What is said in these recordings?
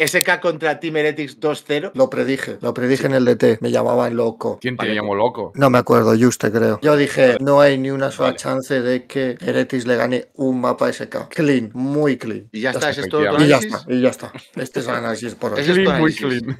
SK contra Team Heretics 2-0. Lo predije, lo predije en el DT. Me llamaban loco. ¿Quién te llamó loco? No me acuerdo, Juste, creo. Yo dije, no hay ni una sola chance de que Heretics le gane un mapa SK. Clean, muy clean. Y ya, está, esto. Y ya está, y ya está. Este es el análisis por hoy. Este,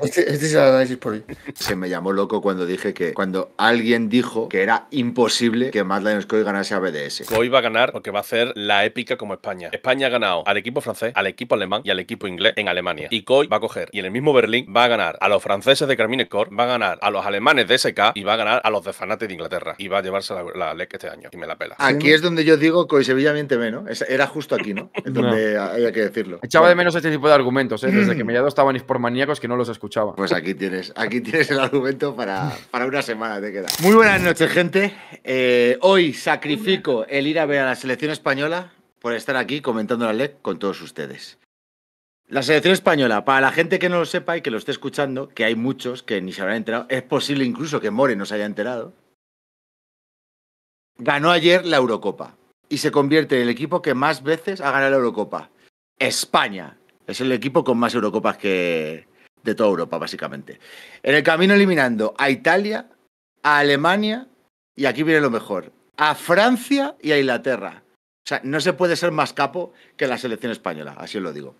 este, este, es el análisis por hoy. Se me llamó loco cuando dije que cuando alguien dijo que era imposible que Mad Scoy ganase a BDS. Hoy va a ganar lo que va a hacer la épica como España. España ha ganado al equipo francés, al equipo alemán y al equipo inglés en Alemania. Hoy va a coger y en el mismo Berlín va a ganar a los franceses de Carmine Corps, va a ganar a los alemanes de SK y va a ganar a los de Fanate de Inglaterra y va a llevarse la, LEC este año y me la pela. Aquí es donde yo digo que hoy Sevilla miente menos. Era justo aquí, ¿no? Es donde había que decirlo. Echaba de menos este tipo de argumentos, ¿eh? desde que Mellado estabanis por maníacos que no los escuchaba. Pues aquí tienes, aquí tienes el argumento para, para una semana, te queda. Muy buenas noches, gente. Eh, hoy sacrifico el ir a ver a la selección española por estar aquí comentando la LEC con todos ustedes. La selección española, para la gente que no lo sepa y que lo esté escuchando, que hay muchos que ni se habrán enterado, es posible incluso que More no se haya enterado, ganó ayer la Eurocopa y se convierte en el equipo que más veces ha ganado la Eurocopa. España es el equipo con más Eurocopas que de toda Europa, básicamente. En el camino eliminando a Italia, a Alemania y aquí viene lo mejor, a Francia y a Inglaterra. O sea, no se puede ser más capo que la selección española, así os lo digo.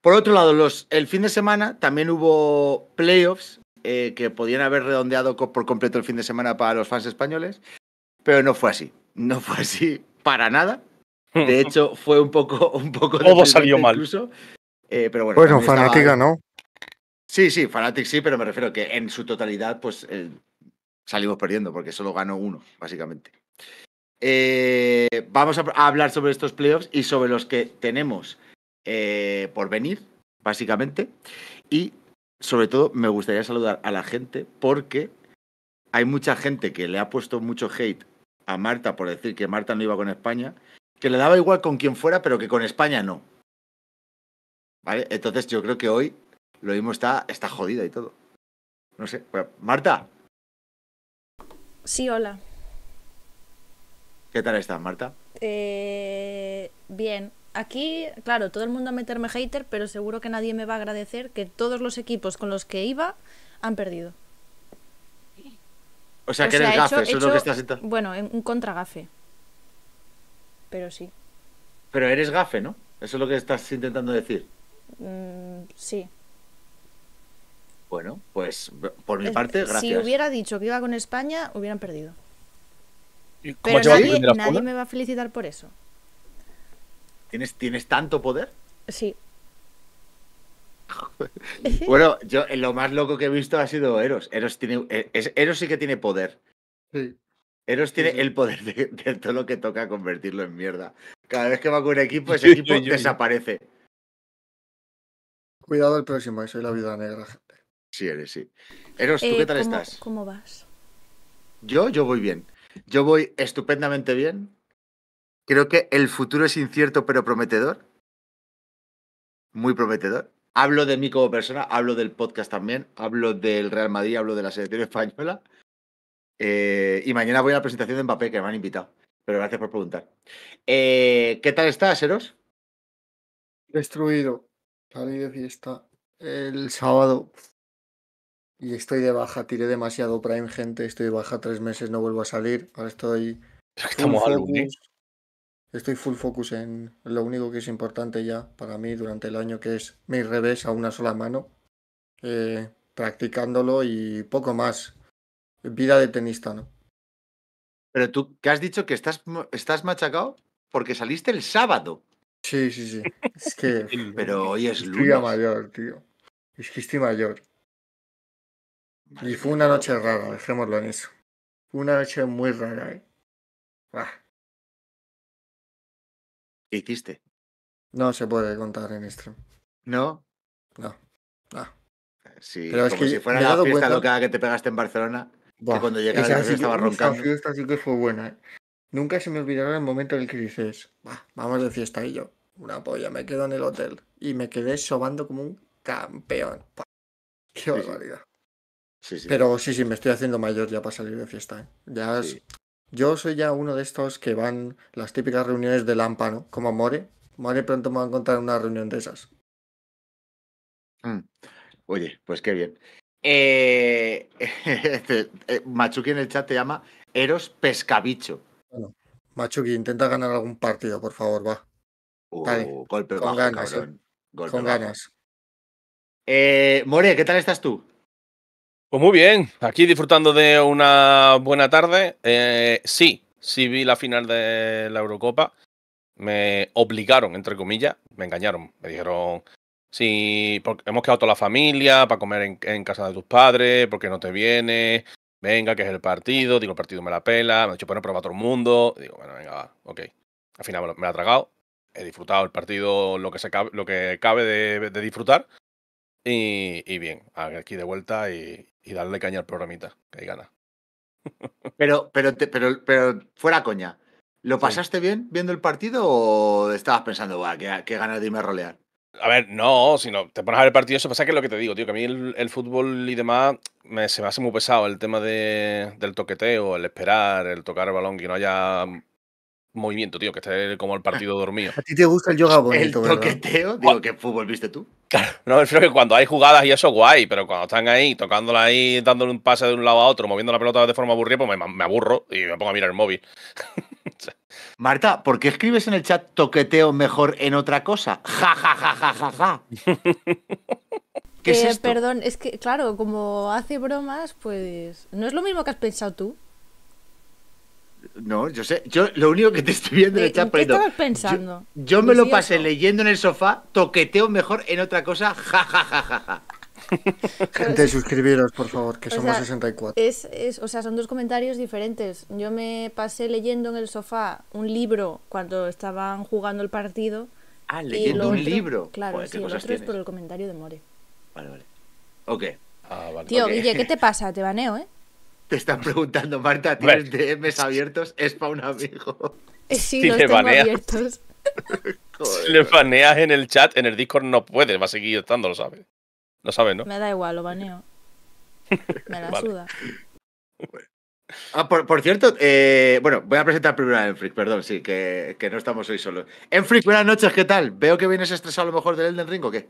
Por otro lado, el fin de semana también hubo playoffs eh, que podían haber redondeado por completo el fin de semana para los fans españoles, pero no fue así. No fue así para nada. De hmm. hecho, fue un poco. Un poco Todo salió mal. Eh, pero bueno, pues Fanatic ganó. Sí, sí, Fanatic sí, pero me refiero que en su totalidad, pues eh, salimos perdiendo porque solo ganó uno, básicamente. Eh, vamos a hablar sobre estos playoffs y sobre los que tenemos eh, por venir, básicamente. Y sobre todo me gustaría saludar a la gente porque hay mucha gente que le ha puesto mucho hate a Marta por decir que Marta no iba con España, que le daba igual con quien fuera, pero que con España no. ¿Vale? Entonces yo creo que hoy lo mismo está, está jodida y todo. No sé. Pues, Marta. Sí, hola. ¿Qué tal estás, Marta? Eh, bien, aquí, claro, todo el mundo a meterme hater, pero seguro que nadie me va a agradecer que todos los equipos con los que iba han perdido. O sea, que eres gafe, eso es lo que estás... Bueno, un gafe Pero sí. Pero eres gafe, ¿no? Eso es lo que estás intentando decir. Mm, sí. Bueno, pues por mi parte, gracias. Si hubiera dicho que iba con España, hubieran perdido. Pero nadie, nadie me va a felicitar por eso. ¿Tienes, tanto poder? Sí. bueno, yo eh, lo más loco que he visto ha sido Eros. Eros, eh, sí que tiene poder. Sí. Eros tiene el poder de, todo lo que toca convertirlo en mierda. Cada vez que va con un equipo, ese equipo desaparece. Cuidado el próximo, eh, soy la vida negra, Sí, eres, sí. Eros, ¿tú qué tal estás? ¿Cómo vas? Yo, yo voy bien. Yo voy estupendamente bien. Creo que el futuro es incierto pero prometedor. Muy prometedor. Hablo de mí como persona, hablo del podcast también, hablo del Real Madrid, hablo de la selección española. Eh, y mañana voy a la presentación de Mbappé, que me han invitado. Pero gracias por preguntar. Eh, ¿Qué tal estás, Eros? Destruido. Salí de fiesta el sábado. Y estoy de baja, tiré demasiado Prime, gente. Estoy de baja tres meses, no vuelvo a salir. Ahora estoy. Estamos Estoy full focus en lo único que es importante ya para mí durante el año, que es mi revés a una sola mano, eh, practicándolo y poco más. Vida de tenista, ¿no? Pero tú, ¿qué has dicho que estás, estás machacado? Porque saliste el sábado. Sí, sí, sí. Es que. Pero hoy es lunes. Estoy mayor, tío. Es que estoy mayor. Y fue una noche rara, dejémoslo en eso. Fue una noche muy rara, ¿eh? Bah. ¿Qué hiciste? No se puede contar en stream. ¿No? No. no. Ah. Sí, Pero es que si fuera la fiesta loca que te pegaste en Barcelona, que cuando llegaste a la estaba roncando. Esa fiesta sí que fue buena. ¿eh? Nunca se me olvidará el momento en el que dices, vamos de fiesta y yo, una polla, me quedo en el hotel. Y me quedé sobando como un campeón. qué barbaridad. Pero sí, sí, me estoy haciendo mayor ya para salir de fiesta. ¿eh? Ya yo soy ya uno de estos que van las típicas reuniones de lámpano, como More. More pronto me va a encontrar una reunión de esas. Mm. Oye, pues qué bien. Eh... Este, eh Machuki en el chat te llama Eros Pescabicho. Bueno, Machuki, intenta ganar algún partido, por favor, va. Uh, con ganas, ¿eh? con ganas. Eh, More, ¿qué tal estás tú? Pues muy bien, aquí disfrutando de una buena tarde. Eh, sí, sí vi la final de la Eurocopa. Me obligaron, entre comillas, me engañaron. Me dijeron, sí, porque hemos quedado toda la familia para comer en, casa de tus padres, porque no te vienes, venga, que es el partido. Digo, el partido me la pela. Me ha dicho, bueno, prueba todo el mundo. Digo, bueno, venga, va, ok. Al final me, la ha tragado. He disfrutado el partido lo que, se cabe, lo que cabe de disfrutar. Y, bien, aquí de vuelta y, darle caña al programita, que hay gana. Pero, pero, pero, pero fuera coña. ¿Lo pasaste bien viendo el partido o estabas pensando, qué, ganas de irme a rolear? A ver, no, si no, te pones a ver el partido, eso pasa que es lo que te digo, tío, que a mí el, fútbol y demás me, se me hace muy pesado el tema del toqueteo, el esperar, el tocar el balón, que no haya movimiento, tío, que esté como el partido dormido. ¿A ti te gusta el yoga bonito, El toqueteo, digo, ¿qué fútbol viste tú? Claro, no, me que cuando hay jugadas y eso, guay, pero cuando están ahí, tocándola ahí, dándole un pase de un lado a otro, moviendo la pelota de forma aburrida, pues me, aburro y me pongo a mirar el móvil. Marta, ¿por qué escribes en el chat toqueteo mejor en otra cosa? Ja, ja, ja, ja, ja, ja. ¿Qué es eh, esto? Perdón, es que, claro, como hace bromas, pues no es lo mismo que has pensado tú. No, yo sé, yo lo único que te estoy viendo en el eh, chat, ¿qué estabas pensando? Yo, me lo pasé leyendo en el sofá, toqueteo mejor en otra cosa, ja, Gente, suscribiros, por favor, que somos 64. o sea, son dos comentarios diferentes. Yo me pasé leyendo en el sofá un libro cuando estaban jugando el partido. Ah, leyendo un libro. Claro, sí, el es por el comentario de More. Vale, vale. Ok. Ah, Tío, Guille, ¿qué te pasa? Te baneo, ¿eh? Te están preguntando, Marta, ¿tienes DMs abiertos? Es para un amigo. Eh, sí, los le tengo baneas, abiertos. si le baneas en el chat, en el Discord no puedes, va a seguir estando, lo sabes. Lo sabes, ¿no? Me da igual, lo baneo. Me la suda. Ah, por, cierto, eh, bueno, voy a presentar primero a Enfric, perdón, sí, que, que, no estamos hoy solos. Enfric, buenas noches, ¿qué tal? Veo que vienes estresado a lo mejor del Elden Ring o qué.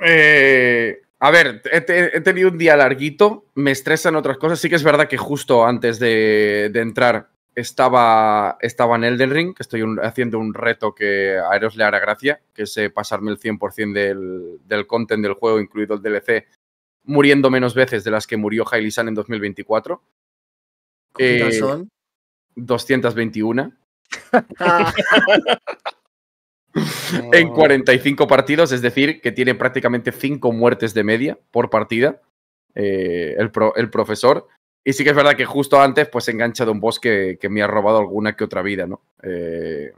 Eh, a ver, he, tenido un día larguito, me estresan otras cosas. Sí que es verdad que justo antes de, entrar estaba, estaba en Elden Ring, que estoy haciendo un reto que a Eros le hará gracia, que es eh, pasarme el 100% del, del content del juego, incluido el DLC, muriendo menos veces de las que murió Hailey en 2024. ¿Cuántas eh, son? 221. en 45 partidos, es decir, que tiene prácticamente 5 muertes de media por partida eh, el, profesor. Y sí que es verdad que justo antes pues se engancha de un bosque que, me ha robado alguna que otra vida, ¿no? Eh,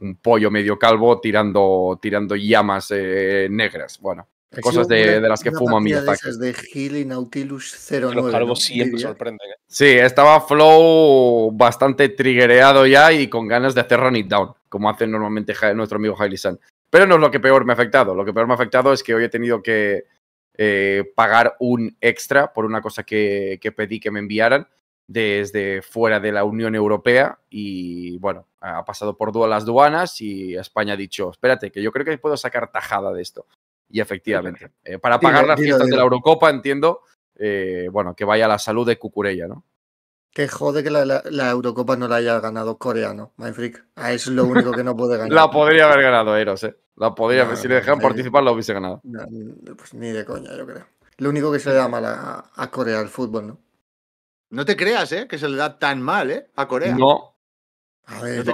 un pollo medio calvo tirando, llamas eh, negras, bueno. Cosas de, las que fuma mi ataque. De, de Nautilus 09. Los siempre sí, Sí, estaba Flow bastante triggereado ya y con ganas de hacer run it down como hace normalmente nuestro amigo Haile Pero no es lo que peor me ha afectado. Lo que peor me ha afectado es que hoy he tenido que eh, pagar un extra por una cosa que, pedí que me enviaran desde fuera de la Unión Europea y bueno, ha pasado por las aduanas y España ha dicho, espérate, que yo creo que puedo sacar tajada de esto. Y efectivamente, eh, para pagar las fiestas de la Eurocopa, entiendo, eh, bueno, que vaya la salud de Cucurella, ¿no? Que jode que la, Eurocopa no la haya ganado Corea, ¿no? coreano, Ah Es lo único que no puede ganar. la podría haber ganado Eros, ¿eh? La podría, haber si le dejan participar, la hubiese ganado. pues ni de coña, yo creo. Lo único que se le da mal a, Corea el fútbol, ¿no? No te creas, ¿eh? Que se le da tan mal, ¿eh? A Corea. No,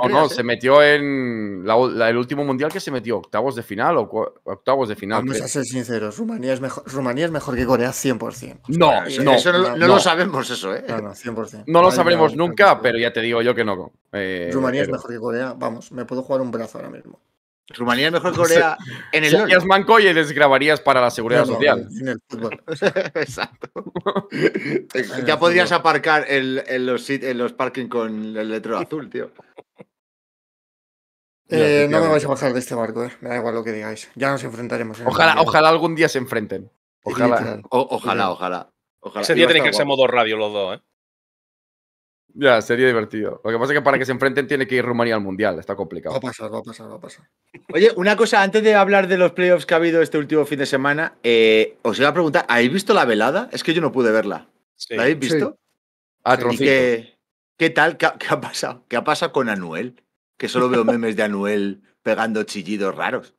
no, no, se eh? metió en el último mundial que se metió, octavos de final o octavos de final. Vamos a ser sinceros, Rumanía es mejor, Rumanía es mejor que Corea 100%. No, no, eso no, lo sabemos eso, ¿eh? No, lo sabremos nunca, pero ya te digo yo que no. Eh, Rumanía es mejor que Corea, vamos, me puedo jugar un brazo ahora mismo. Rumanía es mejor que Corea en el. Serías manco y les grabarías para la seguridad social. En el fútbol. Exacto. ya podrías aparcar en, en, los, en los parking con el letrero azul, tío. Eh, no me vais a bajar de este barco, eh. me da igual lo que digáis. Ya nos enfrentaremos. ojalá, ojalá algún día se enfrenten. Ojalá, ojalá, ojalá, Ese día tiene que ser modo radio los dos, ¿eh? Ya, sería divertido. Lo que pasa es que para que se enfrenten tiene que ir Rumanía al Mundial. Está complicado. Va a pasar, va a pasar, va a pasar. Oye, una cosa, antes de hablar de los playoffs que ha habido este último fin de semana, eh, os iba a preguntar, ¿habéis visto la velada? Es que yo no pude verla. ¿La habéis visto? Sí. Ah, qué, tal? ¿Qué, ha pasado? ¿Qué ha pasado con Anuel? Que solo veo memes de Anuel pegando chillidos raros.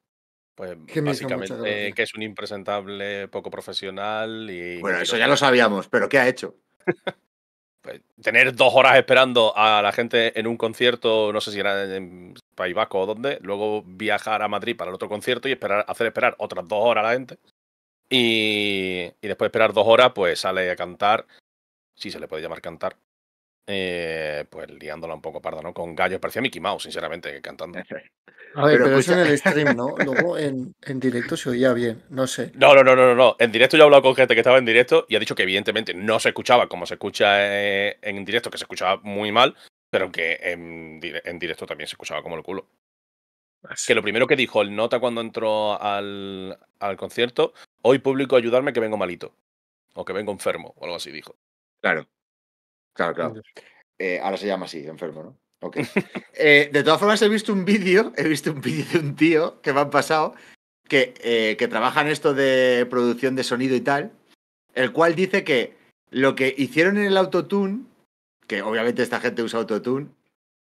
Pues básicamente que es un impresentable, poco profesional y... Bueno, eso ya lo sabíamos, pero ¿qué ha hecho? tener dos horas esperando a la gente en un concierto, no sé si era en País Vasco o dónde, luego viajar a Madrid para el otro concierto y esperar, hacer esperar otras dos horas a la gente. Y, después de esperar dos horas, pues sale a cantar, si sí, se le puede llamar cantar, eh, pues liándola un poco parda, ¿no? Con gallos, parecía Mickey Mouse, sinceramente, cantando. A ver, pero, eso en el stream, ¿no? Luego en, directo se oía bien, no sé. No, no, no, no, no. En directo yo he hablado con gente que estaba en directo y ha dicho que evidentemente no se escuchaba como se escucha eh, en directo, que se escuchaba muy mal, pero que en, directo también se escuchaba como el culo. Que lo primero que dijo el nota cuando entró al concierto, hoy público ayudarme que vengo malito, o que vengo enfermo, o algo así dijo. Claro. Claro, claro. Eh, ahora se llama así, enfermo, ¿no? Ok. Eh, de todas formas, he visto un vídeo, he visto un vídeo de un tío que me han pasado, que, eh, que trabaja en esto de producción de sonido y tal, el cual dice que lo que hicieron en el autotune, que obviamente esta gente usa autotune,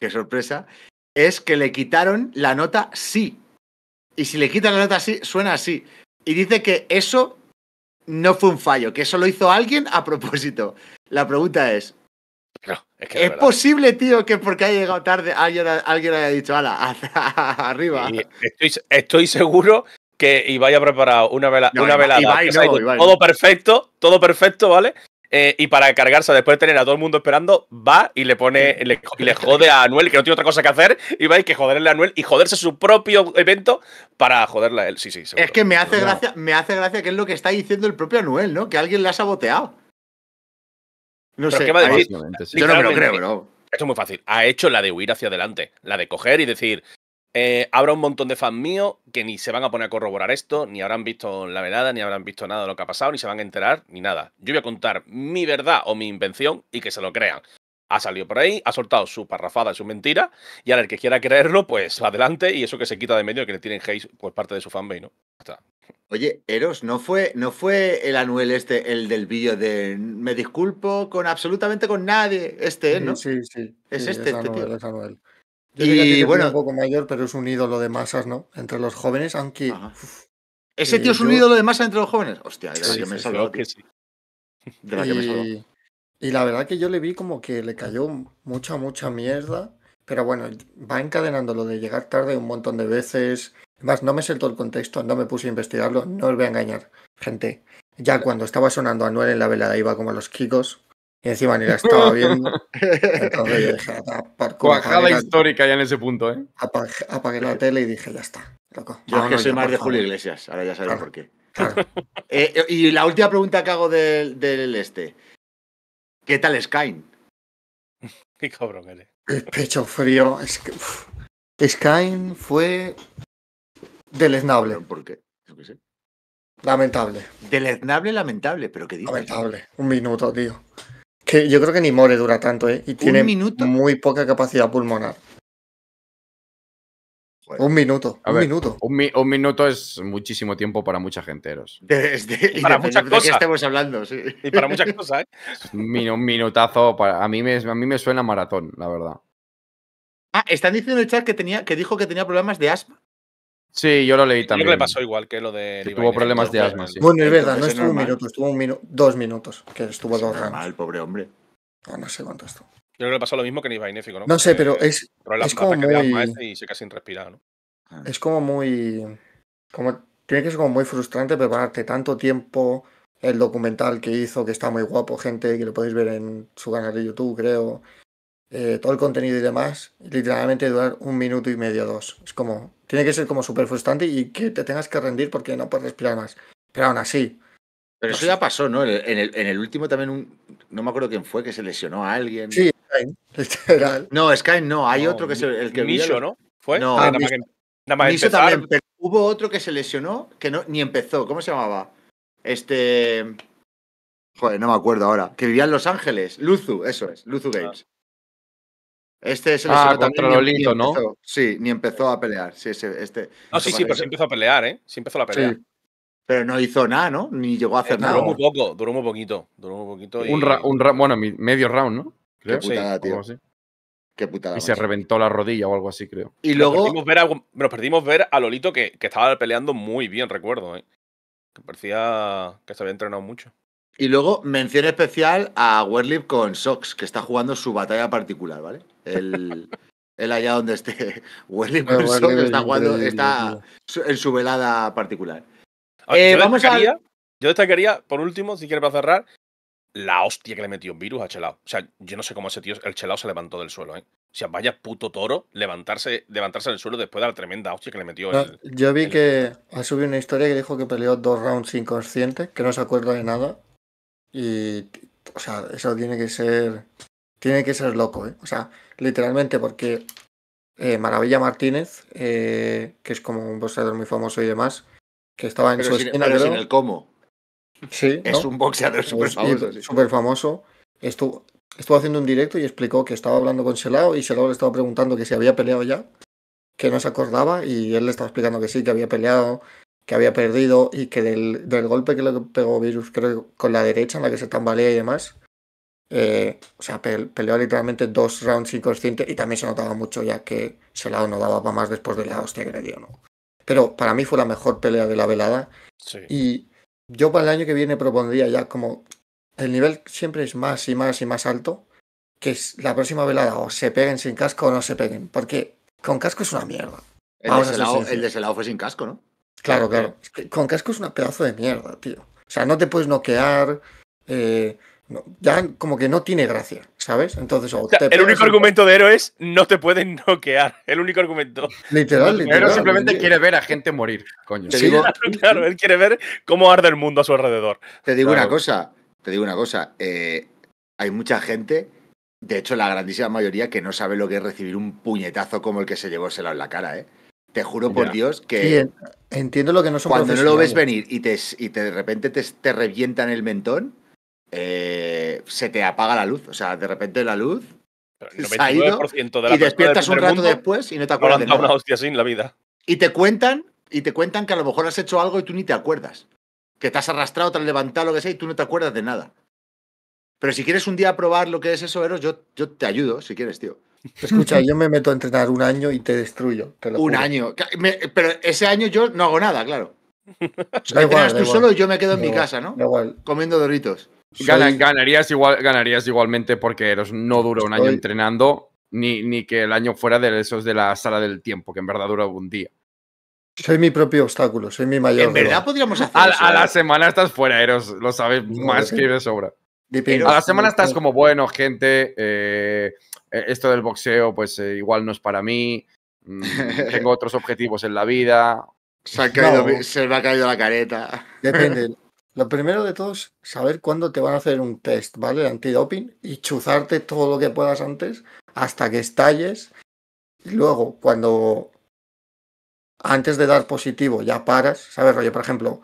qué sorpresa, es que le quitaron la nota sí. Y si le quitan la nota sí, suena así. Y dice que eso no fue un fallo, que eso lo hizo alguien a propósito. La pregunta es, es, posible, tío, que porque ha llegado tarde alguien, haya dicho, ala, arriba. estoy, seguro que Ibai ha preparado una, velada. todo perfecto, todo perfecto, ¿vale? Eh, y para cargarse después de tener a todo el mundo esperando, va y le pone y le jode a Anuel, que no tiene otra cosa que hacer, y va y que joderle a Anuel y joderse su propio evento para joderle a él. Sí, sí, Es que me hace, gracia, me hace gracia que es lo que está diciendo el propio Anuel, ¿no? Que alguien le ha saboteado. No sé, Yo no me lo creo, ¿no? Esto es muy fácil. Ha hecho la de huir hacia adelante, la de coger y decir, eh, habrá un montón de fans míos que ni se van a poner a corroborar esto, ni habrán visto la velada, ni habrán visto nada de lo que ha pasado, ni se van a enterar, ni nada. Yo voy a contar mi verdad o mi invención y que se lo crean ha salido por ahí, ha soltado su parrafada y su mentira, y ahora el que quiera creerlo, pues adelante, y eso que se quita de medio que le tienen hate pues parte de su fanbase, ¿no? Está. Oye, Eros, ¿no fue, ¿no fue el Anuel este, el del vídeo de me disculpo con absolutamente con nadie? Este, ¿no? Sí, sí. es este, tío. y bueno, un poco mayor, pero es un ídolo de masas, ¿no? Entre los jóvenes, aunque. Ese eh, tío es un ídolo de masas entre los jóvenes. Hostia, de la que me he De la que me he y la verdad que yo le vi como que le cayó mucha, mucha mierda. Pero bueno, va encadenando lo de llegar tarde un montón de veces. Además, no me sé todo el contexto, no me puse a investigarlo, no os voy a engañar, gente. Ya cuando estaba sonando Anuel en la velada iba como a los Kikos. Y encima ni la estaba viendo. Entonces ah, histórica ya en ese punto, ¿eh? Apagué, la tele y dije, ya está, loco. Yo que soy más de Julio Iglesias, ahora ya sabéis por qué. Eh, eh, y la última pregunta que hago del, del este. ¿Qué tal Sky? Qué cabrón El pecho frío. Es fue deleznable. ¿Por qué? Lamentable. Deleznable, lamentable, pero ¿qué dices? Lamentable. Un minuto, tío. Que yo creo que ni More dura tanto, ¿eh? Y tiene muy poca capacidad pulmonar. Un minuto, un minuto. Un, minuto es muchísimo tiempo para mucha gente, y para muchas cosas. hablando, ¿eh? Y para muchas cosas, un minutazo. Para, a, mí me, a mí me suena maratón, la verdad. Ah, están diciendo en el chat que, tenía, que dijo que tenía problemas de asma. Sí, yo lo leí también. que le pasó igual que lo de. tuvo problemas de asma, Bueno, es verdad, no estuvo un minuto, estuvo dos minutos. Que estuvo dos pobre hombre. No, no sé cuánto estuvo. Yo creo que pasa lo mismo que en Ibainéfico, ¿no? No sé, pero es. Este es como muy... y se casi sin ¿no? Es como muy. tiene que ser como muy frustrante prepararte tanto tiempo. El documental que hizo, que está muy guapo, gente, que lo podéis ver en su canal de YouTube, creo. Eh, todo el contenido y demás. literalmente durar un minuto y medio, dos. Es como. Tiene que ser como súper frustrante y que te tengas que rendir porque no puedes respirar más. Pero aún así, pero eso ya pasó, ¿no? En el, último también, un, no me acuerdo quién fue, que se lesionó a alguien. Sí, Skyne. No, Skyne no, hay otro que se... el, que... ¿no? ¿Fue? No, ah, más también, pero hubo otro que se lesionó que no, ni empezó. ¿Cómo se llamaba? Este... Joder, no me acuerdo ahora. Que vivía en Los Ángeles. Luzu, eso es, Luzu ah. Games. Este es el ah, contra ¿no? sí, ni empezó a pelear. Sí, este, ah, sí, sí, pero se empezó a pelear, ¿eh? Sí empezó a pelear. Pero no hizo nada, ¿no? Ni llegó a hacer nada. Duró muy poco, duró muy poquito. poquito un, bueno, medio round, ¿no? Qué putada, sí, tío. Qué putada. Y se reventó la rodilla o algo así, creo. Y luego. Nos perdimos ver a, perdimos ver a Lolito que, estaba peleando muy bien, recuerdo, ¿eh? Que parecía que se había entrenado mucho. Y luego, mención especial a Werlip con Sox, que está jugando su batalla particular, ¿vale? El. él allá donde esté. Werlip con Sox está jugando está en su velada particular. Eh, yo, vamos destacaría, yo por último, si quieres para cerrar, la hostia que le metió virus a Chelao. O sea, yo no sé cómo ese tío, el Chelao se levantó del suelo, ¿eh? O sea, vaya puto toro levantarse, levantarse del suelo después de la tremenda hostia que le metió. yo vi que ha subido una historia que dijo que peleó dos rounds inconscientes, que no se acuerda de nada. Y, o sea, eso tiene que ser, tiene que ser loco, ¿eh? O sea, literalmente porque eh, Maravilla Martínez, eh, que es como un boxeador muy famoso y demás, que estaba en su esquina. el cómo. Sí. Es un boxeador súper famoso. famoso. Estuvo, estuvo haciendo un directo y explicó que estaba hablando con Selao y Selao le estaba preguntando que si había peleado ya, que no se acordaba y él le estaba explicando que sí, que había peleado, que había perdido y que del, golpe que le pegó Virus, creo con la derecha en la que se tambalea y demás, eh, o sea, peleó literalmente dos rounds inconscientes y también se notaba mucho ya que Selao no daba para más después de la hostia que le ¿no? Pero para mí fue la mejor pelea de la velada. Sí. Y yo para el año que viene propondría ya como el nivel siempre es más y más y más alto, que la próxima velada o se peguen sin casco o no se peguen, porque con casco es una mierda. El, de Selao, fue sin casco, ¿no? Claro, claro. con casco es una pedazo de mierda, tío. O sea, no te puedes noquear. Eh, como que no tiene gracia, ¿sabes? Entonces, el único argumento de héroe es no te pueden noquear. El único argumento. Literal, literal. simplemente quiere ver a gente morir, coño. él quiere ver cómo arde el mundo a su alrededor. Te digo una cosa, te digo una cosa. Eh, hay mucha gente, de hecho, la grandísima mayoría, que no sabe lo que es recibir un puñetazo como el que se llevó en la cara, ¿eh? Te juro por Dios que. entiendo lo que no Cuando no lo ves venir y, te, y de repente te, te revientan el mentón, eh, se te apaga la luz. O sea, de repente la luz se ha ido y despiertas un rato después y no te acuerdas de nada. Y te cuentan y te cuentan que a lo mejor has hecho algo y tú ni te acuerdas. Que te has arrastrado, te has levantado, lo que sea, y tú no te acuerdas de nada. Pero si quieres un día probar lo que es eso, Eros, yo, yo te ayudo, si quieres, tío. Escucha, yo me meto a entrenar un año y te destruyo. un año. pero ese año yo no hago nada, claro. tú solo y yo me quedo en mi casa, ¿no? Comiendo doritos ganarías, igual, ganarías igualmente porque Eros no dura un año entrenando, ni, que el año fuera de esos de la sala del tiempo, que en verdad dura un día. Soy mi propio obstáculo, soy mi mayor. En verdad podríamos A, la ¿eh? semana estás fuera, Eros, lo sabes más que de sobra. A la semana estás como, bueno, gente, eh, eh, esto del boxeo, pues igual no es para mí, mm, tengo otros objetivos en la vida. Se, se me ha caído la careta. Depende. Lo primero de todo es saber cuándo te van a hacer un test, ¿vale? Antidoping y chuzarte todo lo que puedas antes hasta que estalles. Y luego, cuando antes de dar positivo ya paras, ¿sabes? Rollo, por ejemplo,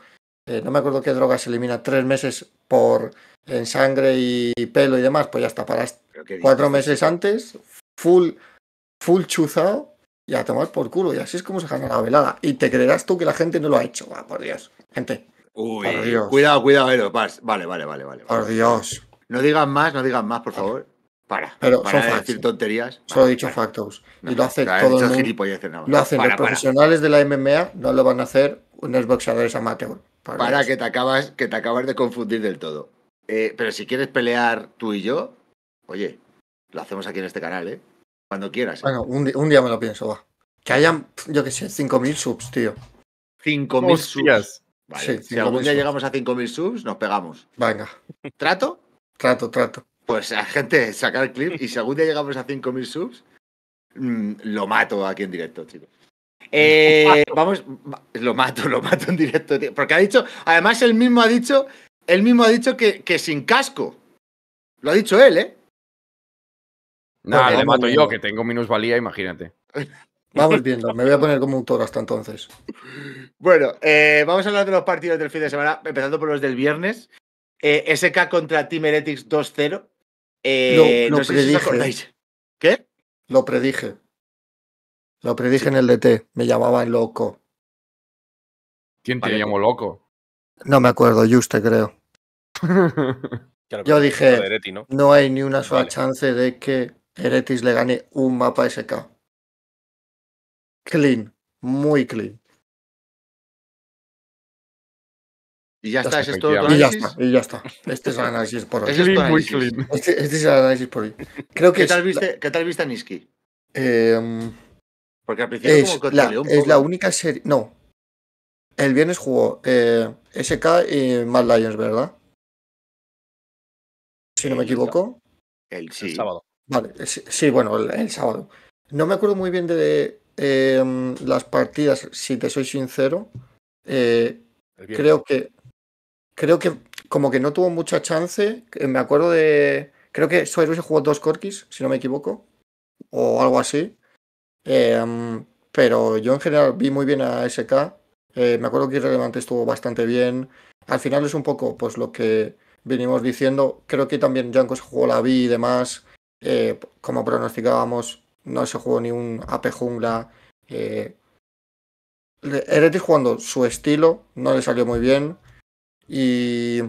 eh, no me acuerdo qué droga se elimina tres meses por en sangre y pelo y demás, pues ya está, paras cuatro meses antes, full, full chuzado y a tomar por culo. Y así es como se gana la velada. Y te creerás tú que la gente no lo ha hecho, va, ah, por Dios. Gente, Uy, eh, cuidado, cuidado, Vale, vale, vale, vale. Por Dios. No digan más, no digan más, por favor. Para, pero son decir tonterías. Solo he dicho factos. y lo hace todo el Lo hacen los profesionales de la MMA, no lo van a hacer unos boxeadores amateur. Para, que te acabas, que te acabas de confundir del todo. Eh, pero si quieres pelear tú y yo, oye, lo hacemos aquí en este canal, ¿eh? Cuando quieras. ¿eh? Bueno, un, un día me lo pienso, va. Que hayan, yo qué sé, 5.000 subs, tío. 5.000 subs si algún día llegamos a 5.000 subs, nos pegamos. Venga. ¿Trato? Trato, trato. Pues a gente, sacar el clip y si algún día llegamos a 5.000 subs, mm, lo mato aquí en directo, chicos. Eh, vamos, lo mato, lo mato en directo, tío, porque ha dicho, además él mismo ha dicho, él mismo ha dicho que, que sin casco. Lo ha dicho él, ¿eh? no, lo mato yo, que tengo minusvalía, imagínate. Vamos viendo, me voy a poner como un toro hasta entonces. Bueno, eh, vamos a hablar de los partidos del fin de semana, empezando por los del viernes. Eh, SK contra Team Heretics 2-0. Eh, lo, predije. ¿Qué? Lo predije. Lo predije en el DT. Me llamaban loco. ¿Quién te llamó pues. loco? No me acuerdo, Juste, creo. Yo dije, ¿no? hay ni una sola chance de que Heretics le gane un mapa a SK clean, muy clean. Y ya está, es Y ya está, y ya está. Este es el análisis por hoy. Este, este, es, el análisis por hoy. Creo que ¿Qué, tal viste, ¿Qué tal viste Niski? Em, Porque al principio es como la, un Es la única serie. No. El viernes jugó eh, SK y Mad Lions, ¿verdad? Si no me equivoco. El, sí. el sábado. Vale, sí, bueno, el, sábado. No me acuerdo muy bien de, Em, las partidas, si te soy sincero, eh, creo que creo que como que no tuvo mucha chance. Eh, me acuerdo de. Creo que Soy se jugó dos Corkis, si no me equivoco. O algo así. Em, pero yo en general vi muy bien a SK. Eh, me acuerdo que Irrelevante estuvo bastante bien. Al final es un poco pues lo que venimos diciendo. Creo que también Janko se jugó la B y demás. como pronosticábamos, no se jugó ni un AP jungla. Eh, jugando su estilo, no le salió muy bien. Y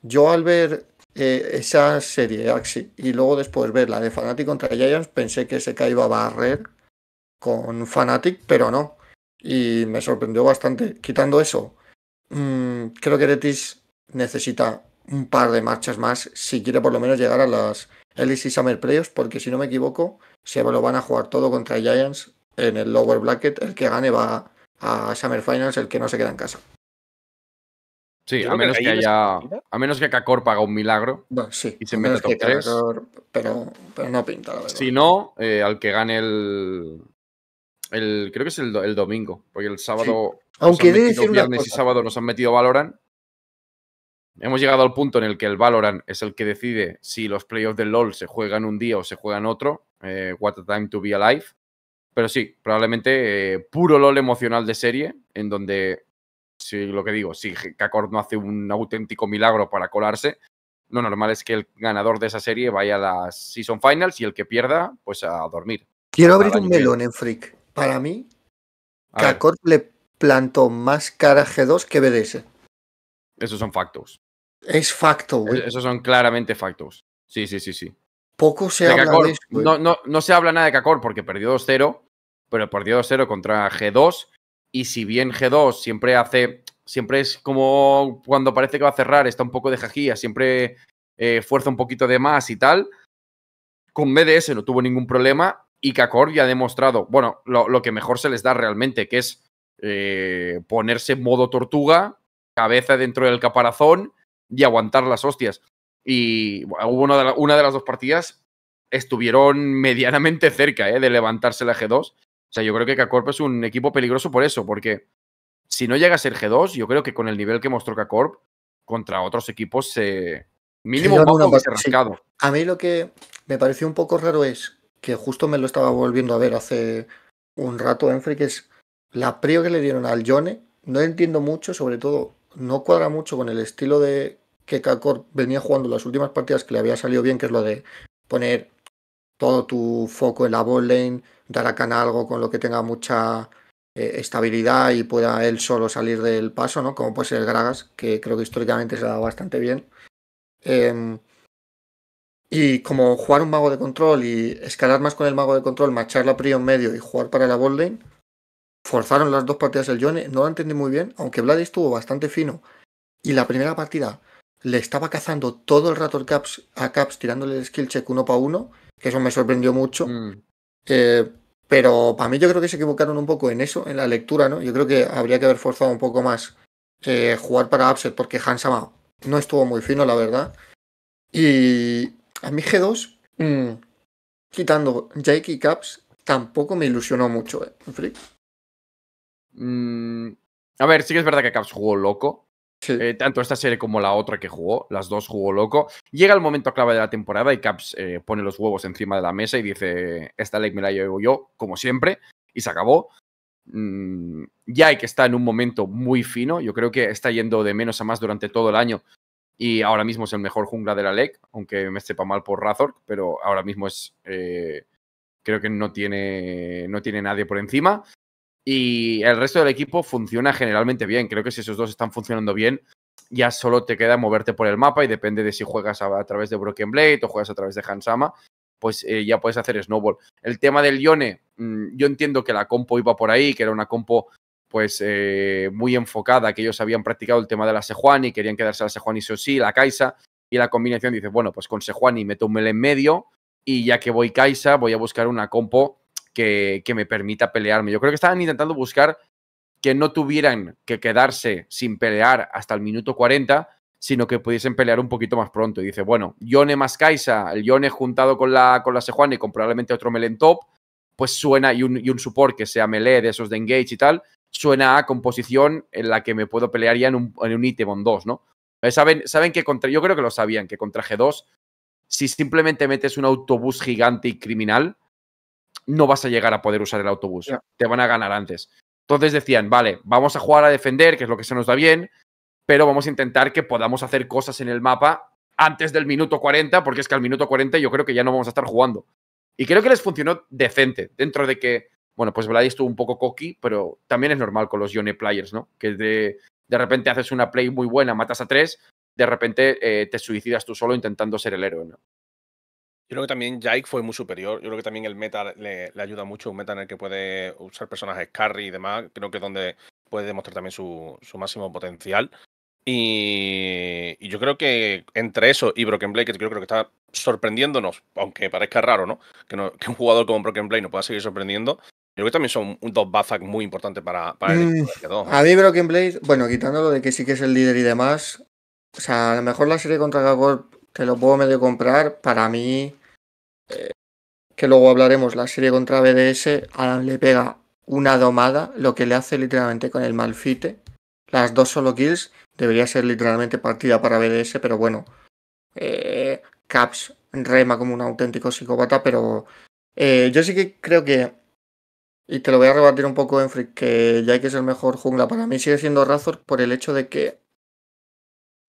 yo al ver eh, esa serie, Axi, y luego después ver la de Fnatic contra Giants, pensé que se iba a barrer con Fnatic, pero no. Y me sorprendió bastante. Quitando eso, mm, creo que Eretis necesita un par de marchas más si quiere por lo menos llegar a las Elixir Summer Players. porque si no me equivoco, se lo van a jugar todo contra Giants en el lower bracket. El que gane va a Summer Finals, el que no se queda en casa. Sí, a menos que, haya, a menos que Kakor paga un milagro y se meta pero, no pinta, la Si no, eh, al que gane el, el creo que es el, domingo, porque el sábado. Aunque viernes y sábado nos han metido Valorant. Hemos llegado al punto en el que el Valorant es el que decide si los playoffs de LoL se juegan un día o se juegan otro. Eh, What a Time to Be Alive. Pero sí, probablemente eh, puro LOL emocional de serie, en donde, si lo que digo, si Kakor no hace un auténtico milagro para colarse, lo normal es que el ganador de esa serie vaya a las Season Finals y el que pierda, pues a dormir. Quiero abrir un melón en Freak. Para mí, Kakor le plantó más cara G2 que BDS. Esos son factos. Es facto, güey. Esos son claramente factos. Sí, sí, sí, sí. Poco se habla de ¿eh? No, se habla nada de Kakor porque perdió 2-0, pero perdió 2-0 contra G2. Y si bien G2 siempre hace, siempre es como cuando parece que va a cerrar, está un poco de jajía, siempre eh, fuerza un poquito de más y tal. Con BDS no tuvo ningún problema y Kakor ya ha demostrado, bueno, lo, que mejor se les da realmente, que es eh, ponerse modo tortuga, cabeza dentro del caparazón y aguantar las hostias y hubo una de, las dos partidas estuvieron medianamente cerca ¿eh? de levantarse la G2. O sea, yo creo que K-Corp es un equipo peligroso por eso, porque si no llega a ser G2, yo creo que con el nivel que mostró K-Corp contra otros equipos se eh, mínimo va poco ser rascado. A mí lo que me pareció un poco raro es que justo me lo estaba volviendo a ver hace un rato en que es la prio que le dieron al Yone. No entiendo mucho, sobre todo no cuadra mucho con el estilo de que Kakor venía jugando las últimas partidas que le había salido bien, que es lo de poner todo tu foco en la ball lane, dar a Kana algo con lo que tenga mucha eh, estabilidad y pueda él solo salir del paso, ¿no? Como puede ser el Gragas, que creo que históricamente se ha dado bastante bien. Em, y como jugar un mago de control y escalar más con el mago de control, machar la prio en medio y jugar para la ball lane, forzaron las dos partidas el Yone, no lo entendí muy bien, aunque Vlad estuvo bastante fino. Y la primera partida le estaba cazando todo el rato Caps, a Caps tirándole el skill check uno para uno, que eso me sorprendió mucho. Mm. Eh, pero para mí yo creo que se equivocaron un poco en eso, en la lectura, ¿no? Yo creo que habría que haber forzado un poco más eh, jugar para Upset, porque Hansama no estuvo muy fino, la verdad. Y a mí G2, mm, quitando Jake y Caps, tampoco me ilusionó mucho, ¿eh? Mm, a ver, sí que es verdad que Caps jugó loco, eh, tanto esta serie como la otra que jugó, las dos jugó loco. Llega el momento clave de la temporada y Caps eh, pone los huevos encima de la mesa y dice, esta leg me la llevo yo, como siempre, y se acabó. Mm, hay que está en un momento muy fino, yo creo que está yendo de menos a más durante todo el año y ahora mismo es el mejor jungla de la leg, aunque me sepa mal por Razor, pero ahora mismo es... Eh, creo que no tiene, no tiene nadie por encima y el resto del equipo funciona generalmente bien. Creo que si esos dos están funcionando bien, ya solo te queda moverte por el mapa y depende de si juegas a, través de Broken Blade o juegas a través de Hansama, pues eh, ya puedes hacer Snowball. El tema del Yone, mm, yo entiendo que la compo iba por ahí, que era una compo pues eh, muy enfocada, que ellos habían practicado el tema de la Sejuani, querían quedarse a la Sejuani sí o sí, la Kaisa, y la combinación dice, bueno, pues con Sejuani meto un mele en medio y ya que voy Kaisa voy a buscar una compo que, me permita pelearme. Yo creo que estaban intentando buscar que no tuvieran que quedarse sin pelear hasta el minuto 40, sino que pudiesen pelear un poquito más pronto. Y dice, bueno, Yone más Kaisa, el Yone juntado con la, con la Sejuani, con probablemente otro en top, pues suena, y un, y support que sea melee de esos de engage y tal, suena a composición en la que me puedo pelear ya en un, en un ítem en 2, ¿no? Eh, saben, saben que contra, yo creo que lo sabían, que contra G2, si simplemente metes un autobús gigante y criminal, no vas a llegar a poder usar el autobús. Te van a ganar antes. Entonces decían, vale, vamos a jugar a defender, que es lo que se nos da bien, pero vamos a intentar que podamos hacer cosas en el mapa antes del minuto 40, porque es que al minuto 40 yo creo que ya no vamos a estar jugando. Y creo que les funcionó decente, dentro de que, bueno, pues Vladi estuvo un poco cocky, pero también es normal con los Yone players, ¿no? Que de, de repente haces una play muy buena, matas a tres, de repente eh, te suicidas tú solo intentando ser el héroe, ¿no? yo creo que también Jake fue muy superior. Yo creo que también el meta le, ayuda mucho, un meta en el que puede usar personajes carry y demás. Creo que es donde puede demostrar también su, máximo potencial. Y, yo creo que entre eso y Broken Blade, que yo creo que está sorprendiéndonos, aunque parezca raro, ¿no? Que, un jugador como Broken Blade nos pueda seguir sorprendiendo. Yo creo que también son dos bazas muy importantes para, para el equipo mm, ¿eh? A mí Broken Blade, bueno, quitándolo de que sí que es el líder y demás, o sea, a lo mejor la serie contra Gagor te lo puedo medio comprar. Para mí, que luego hablaremos, la serie contra BDS, Adam le pega una domada, lo que le hace literalmente con el malfite. Las dos solo kills debería ser literalmente partida para BDS, pero bueno, eh, Caps rema como un auténtico psicópata, pero eh, yo sí que creo que, y te lo voy a rebatir un poco, Enfric, que ya es el mejor jungla, para mí sigue siendo Razor por el hecho de que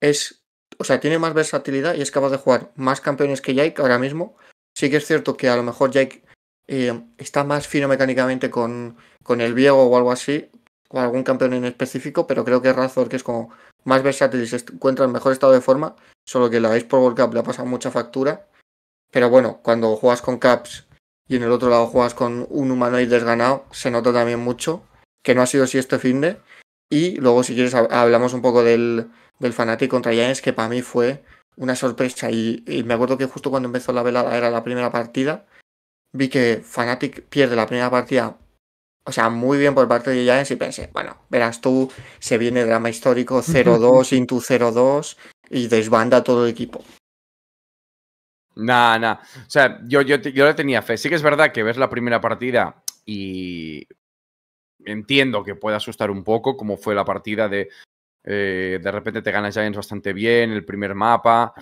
es, o sea, tiene más versatilidad y es capaz de jugar más campeones que Jake ahora mismo Sí que es cierto que a lo mejor Jake eh, está más fino mecánicamente con, con el viejo o algo así, o algún campeón en específico, pero creo que Razor, que es como más versátil y se encuentra en mejor estado de forma, solo que la por World Cup le ha pasado mucha factura. Pero bueno, cuando juegas con Caps y en el otro lado juegas con un humanoide desganado, se nota también mucho, que no ha sido así este fin de. Y luego, si quieres, hablamos un poco del, del Fanatic contra Janes, que para mí fue una sorpresa y, me acuerdo que justo cuando empezó la velada era la primera partida, vi que Fnatic pierde la primera partida, o sea, muy bien por parte de Giants y pensé, bueno, verás tú, se viene drama histórico 0-2, Intu 0-2 y desbanda todo el equipo. Nah, nah. O sea, yo, yo, yo le tenía fe. Sí que es verdad que ves la primera partida y entiendo que puede asustar un poco, como fue la partida de eh, de repente te ganas Giants bastante bien, el primer mapa,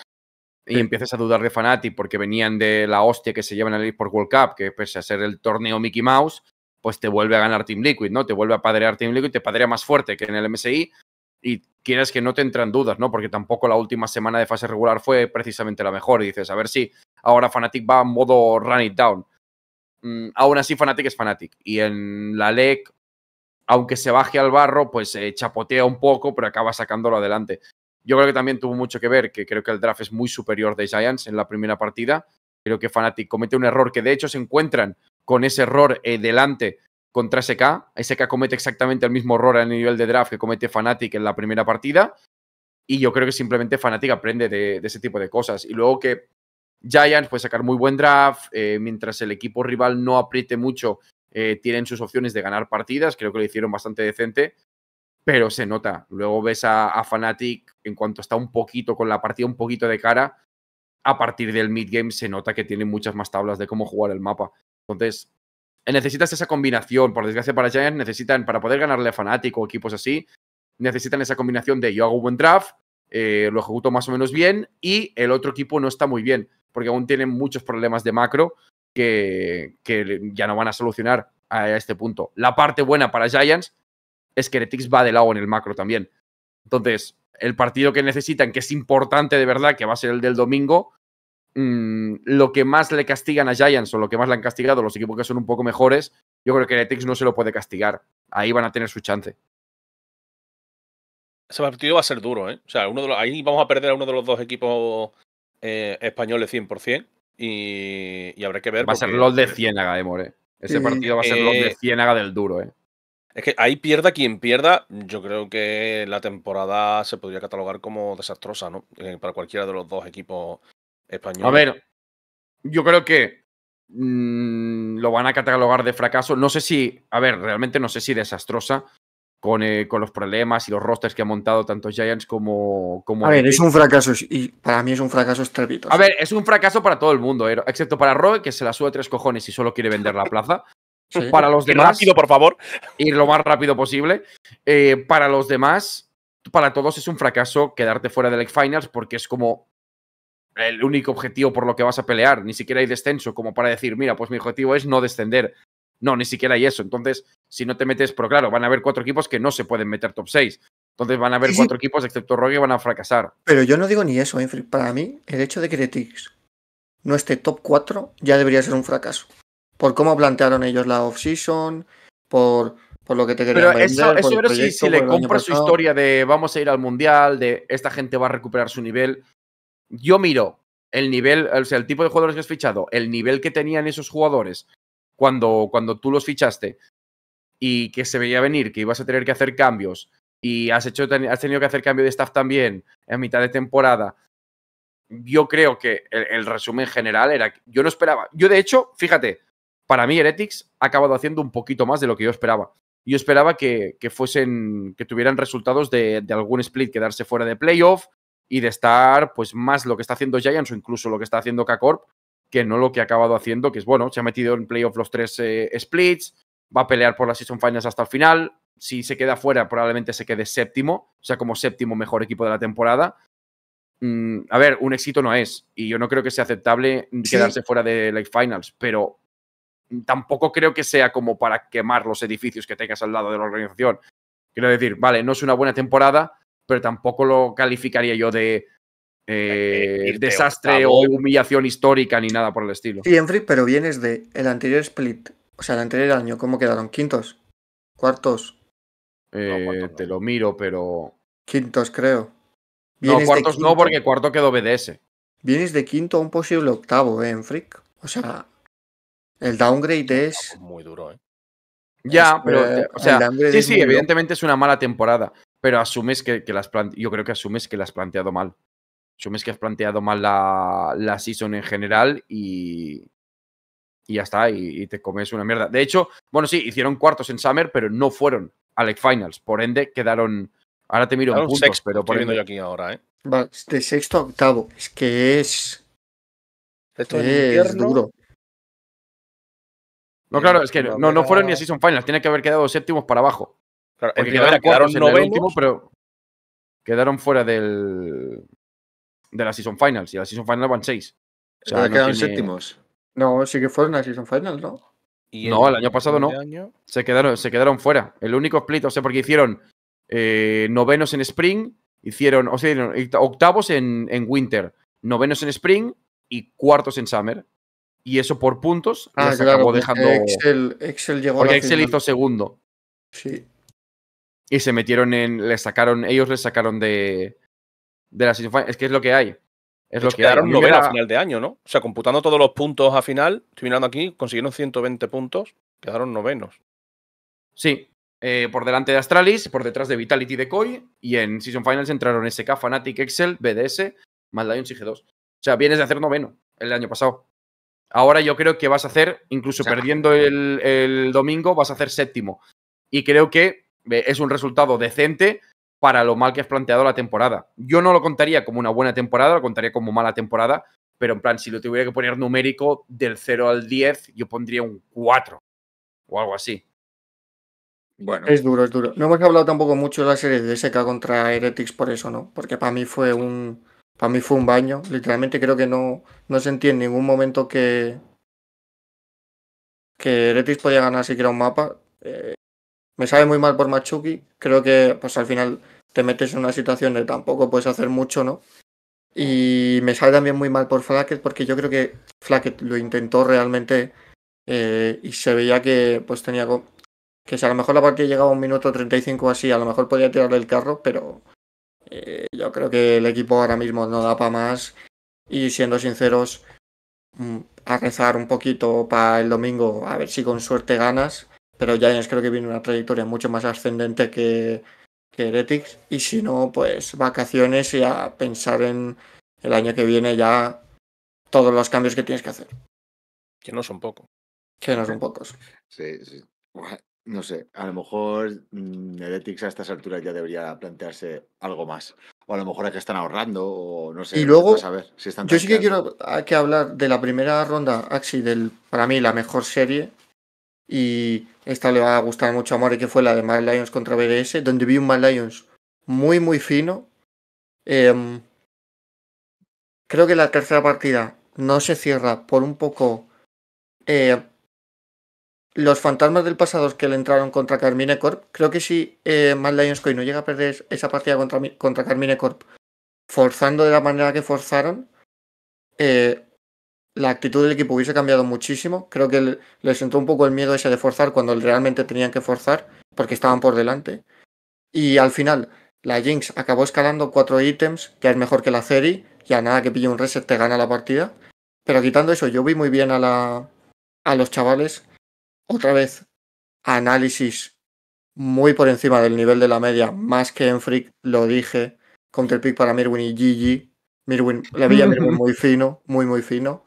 y empiezas a dudar de Fnatic porque venían de la hostia que se llevan League por World Cup, que pese a ser el torneo Mickey Mouse, pues te vuelve a ganar Team Liquid, ¿no? Te vuelve a padrear Team Liquid, te padrea más fuerte que en el MSI y quieres que no te entren dudas, ¿no? Porque tampoco la última semana de fase regular fue precisamente la mejor. Y dices, a ver si ahora Fnatic va a modo run it down. Mm, aún así, Fnatic es Fnatic. Y en la LEC aunque se baje al barro, pues eh, chapotea un poco, pero acaba sacándolo adelante. Yo creo que también tuvo mucho que ver, que creo que el draft es muy superior de Giants en la primera partida. Creo que Fanatic comete un error, que de hecho se encuentran con ese error eh, delante contra SK. SK comete exactamente el mismo error a nivel de draft que comete Fanatic en la primera partida. Y yo creo que simplemente Fanatic aprende de, ese tipo de cosas. Y luego que Giants puede sacar muy buen draft, eh, mientras el equipo rival no apriete mucho eh, tienen sus opciones de ganar partidas, creo que lo hicieron bastante decente, pero se nota. Luego ves a, Fnatic en cuanto está un poquito con la partida un poquito de cara, a partir del mid-game se nota que tienen muchas más tablas de cómo jugar el mapa. Entonces, necesitas esa combinación. Por desgracia para Giants, necesitan, para poder ganarle a Fnatic o equipos así, necesitan esa combinación de yo hago un buen draft, eh, lo ejecuto más o menos bien y el otro equipo no está muy bien, porque aún tienen muchos problemas de macro que, ya no van a solucionar a, este punto. La parte buena para Giants es que Retix va de lado en el macro también. Entonces, el partido que necesitan, que es importante de verdad, que va a ser el del domingo, mm, lo que más le castigan a Giants o lo que más le han castigado los equipos que son un poco mejores, yo creo que Retix no se lo puede castigar. Ahí van a tener su chance. Ese partido va a ser duro, ¿eh? O sea, ahí vamos a perder a uno de los dos equipos eh, españoles 100%. Y, habrá que ver. Va a ser los de eh, Ciénaga, eh, More. Ese partido va a ser los de eh, Ciénaga del duro, eh. Es que ahí pierda quien pierda, yo creo que la temporada se podría catalogar como desastrosa, ¿no? Eh, para cualquiera de los dos equipos españoles. A ver, yo creo que mm, lo van a catalogar de fracaso. No sé si, a ver, realmente no sé si desastrosa, eh, con, los problemas y los rosters que ha montado tanto Giants como... como a ver, es un fracaso y para mí es un fracaso estrepitoso. A ver, es un fracaso para todo el mundo, eh, excepto para Roe, que se la sube tres cojones y solo quiere vender la plaza. Para los demás... rápido, por favor. Ir lo más rápido posible. Eh, para los demás, para todos es un fracaso quedarte fuera del League Finals porque es como el único objetivo por lo que vas a pelear. Ni siquiera hay descenso como para decir, mira, pues mi objetivo es no descender. No, ni siquiera hay eso. Entonces, si no te metes, pero claro, van a haber cuatro equipos que no se pueden meter top 6. Entonces van a haber cuatro equipos, excepto Rogue, van a fracasar. Pero yo no digo ni eso. ¿eh? Para mí, el hecho de que Tix no esté top 4 ya debería ser un fracaso. Por cómo plantearon ellos la off-season, por, por lo que te querían Pero vender, eso, si, le compra su historia de vamos a ir al mundial, de esta gente va a recuperar su nivel. Yo miro el nivel, o sea, el tipo de jugadores que has fichado, el nivel que tenían esos jugadores cuando, cuando tú los fichaste y que se veía venir que ibas a tener que hacer cambios y has, hecho, has tenido que hacer cambio de staff también en mitad de temporada. Yo creo que el, resumen general era. que Yo no esperaba. Yo, de hecho, fíjate, para mí Heretics ha acabado haciendo un poquito más de lo que yo esperaba. Yo esperaba que, que fuesen. que tuvieran resultados de, de, algún split, quedarse fuera de playoff y de estar, pues, más lo que está haciendo Giants o incluso lo que está haciendo K-Corp que no lo que ha acabado haciendo, que es bueno, se ha metido en playoff los tres eh, splits, va a pelear por la season finals hasta el final. Si se queda fuera, probablemente se quede séptimo, o sea, como séptimo mejor equipo de la temporada. Mm, a ver, un éxito no es, y yo no creo que sea aceptable quedarse fuera de la Finals, pero tampoco creo que sea como para quemar los edificios que tengas al lado de la organización. Quiero decir, vale, no es una buena temporada, pero tampoco lo calificaría yo de eh, desastre o humillación histórica ni nada por el estilo. Sí, pero vienes de el anterior split, o sea, el anterior año, ¿cómo quedaron? ¿Quintos? ¿Cuartos? Eh, te lo miro, pero. Quintos, creo. no, cuartos no, porque cuarto quedó BDS. Vienes de quinto a un posible octavo, ¿eh, O sea, el downgrade es. Pues muy duro, ¿eh? Ya, pero. sea, sí, sí, evidentemente es una mala temporada. Pero asumes que, las yo creo que asumes que las has planteado mal mes que has planteado mal la, season en general y, y ya está, y, te comes una mierda. De hecho, bueno, sí, hicieron cuartos en Summer, pero no fueron a League Finals. Por ende, quedaron. Ahora te miro en puntos, pero por viendo yo aquí ahora, ¿eh? de sexto octavo. Es que es. Esto es, duro. No, claro, es que no, no, fueron ni a Season Finals. Tiene que haber quedado séptimos para abajo. Claro, porque quedaron en pero quedaron fuera del, de la Season Finals. Y la Season Final van seis. ¿Se eh, quedaron séptimos. No, sí que fueron a Season Finals, ¿no? no, el, año pasado no. Se, quedaron, se quedaron fuera. El único split, o sea, porque hicieron eh, novenos en Spring, hicieron, o sea, octavos en, en, Winter, novenos en Spring y cuartos en Summer. Y eso por puntos ah, acabó dejando. Excel, Excel llegó porque Excel hizo segundo. Sí. Y se metieron en. Les sacaron. Ellos les sacaron de de la Season Es que es lo que hay. Es lo que quedaron novenos a final de año, ¿no? O sea, computando todos los puntos a final, estoy mirando aquí, consiguieron 120 puntos, quedaron novenos. Sí, eh, por delante de Astralis, por detrás de Vitality de Koi, y en Season Finals entraron SK, Fnatic, Excel, BDS, Mad y G2. O sea, vienes de hacer noveno el año pasado. Ahora yo creo que vas a hacer, incluso perdiendo el, el domingo, vas a hacer séptimo. Y creo que eh, es un resultado decente para lo mal que has planteado la temporada. Yo no lo contaría como una buena temporada, lo contaría como mala temporada, pero en plan, si lo tuviera que poner numérico del 0 al 10, yo pondría un 4 o algo así. Bueno. Es duro, es duro. No hemos hablado tampoco mucho de la serie de SK contra Heretics por eso, ¿no? Porque para mí fue un para mí fue un baño. Literalmente creo que no, no sentí en ningún momento que que Heretics podía ganar siquiera un mapa. Eh, me sabe muy mal por Machuki. Creo que pues al final te metes en una situación de tampoco puedes hacer mucho, ¿no? Y me sale también muy mal por Flackett porque yo creo que Flackett lo intentó realmente eh, y se veía que pues tenía que si a lo mejor la partida llegaba a un minuto 35 o así, a lo mejor podía tirarle el carro, pero eh, yo creo que el equipo ahora mismo no da para más y siendo sinceros, mm, a rezar un poquito para el domingo, a ver si con suerte ganas pero ya creo que viene una trayectoria mucho más ascendente que, que Y si no, pues vacaciones y a pensar en el año que viene ya todos los cambios que tienes que hacer. Que no son pocos. Que no son pocos. Sí, sí. No sé, a lo mejor mm, Heretics a estas alturas ya debería plantearse algo más. O a lo mejor es que están ahorrando, o no sé. Y luego, están yo sí que quiero hay que hablar de la primera ronda, Axi, del para mí la mejor serie, y esta le va a gustar mucho a More, que fue la de Mad Lions contra BDS, donde vi un Mad Lions muy, muy fino. Em, creo que la tercera partida no se cierra por un poco eh, los fantasmas del pasado que le entraron contra Carmine Corp. Creo que si eh, Mad Lions Coin no llega a perder esa partida contra, contra Carmine Corp, forzando de la manera que forzaron, eh, la actitud del equipo hubiese cambiado muchísimo. Creo que les sentó un poco el miedo ese de forzar cuando realmente tenían que forzar porque estaban por delante. Y al final, la Jinx acabó escalando cuatro ítems, que es mejor que la Ceri. a nada que pille un reset te gana la partida. Pero quitando eso, yo vi muy bien a, la, a los chavales. Otra vez, análisis muy por encima del nivel de la media, más que en Freak, lo dije. Counterpick para Mirwin y GG, Mirwin, la Villa Mirwin muy fino, muy, muy fino.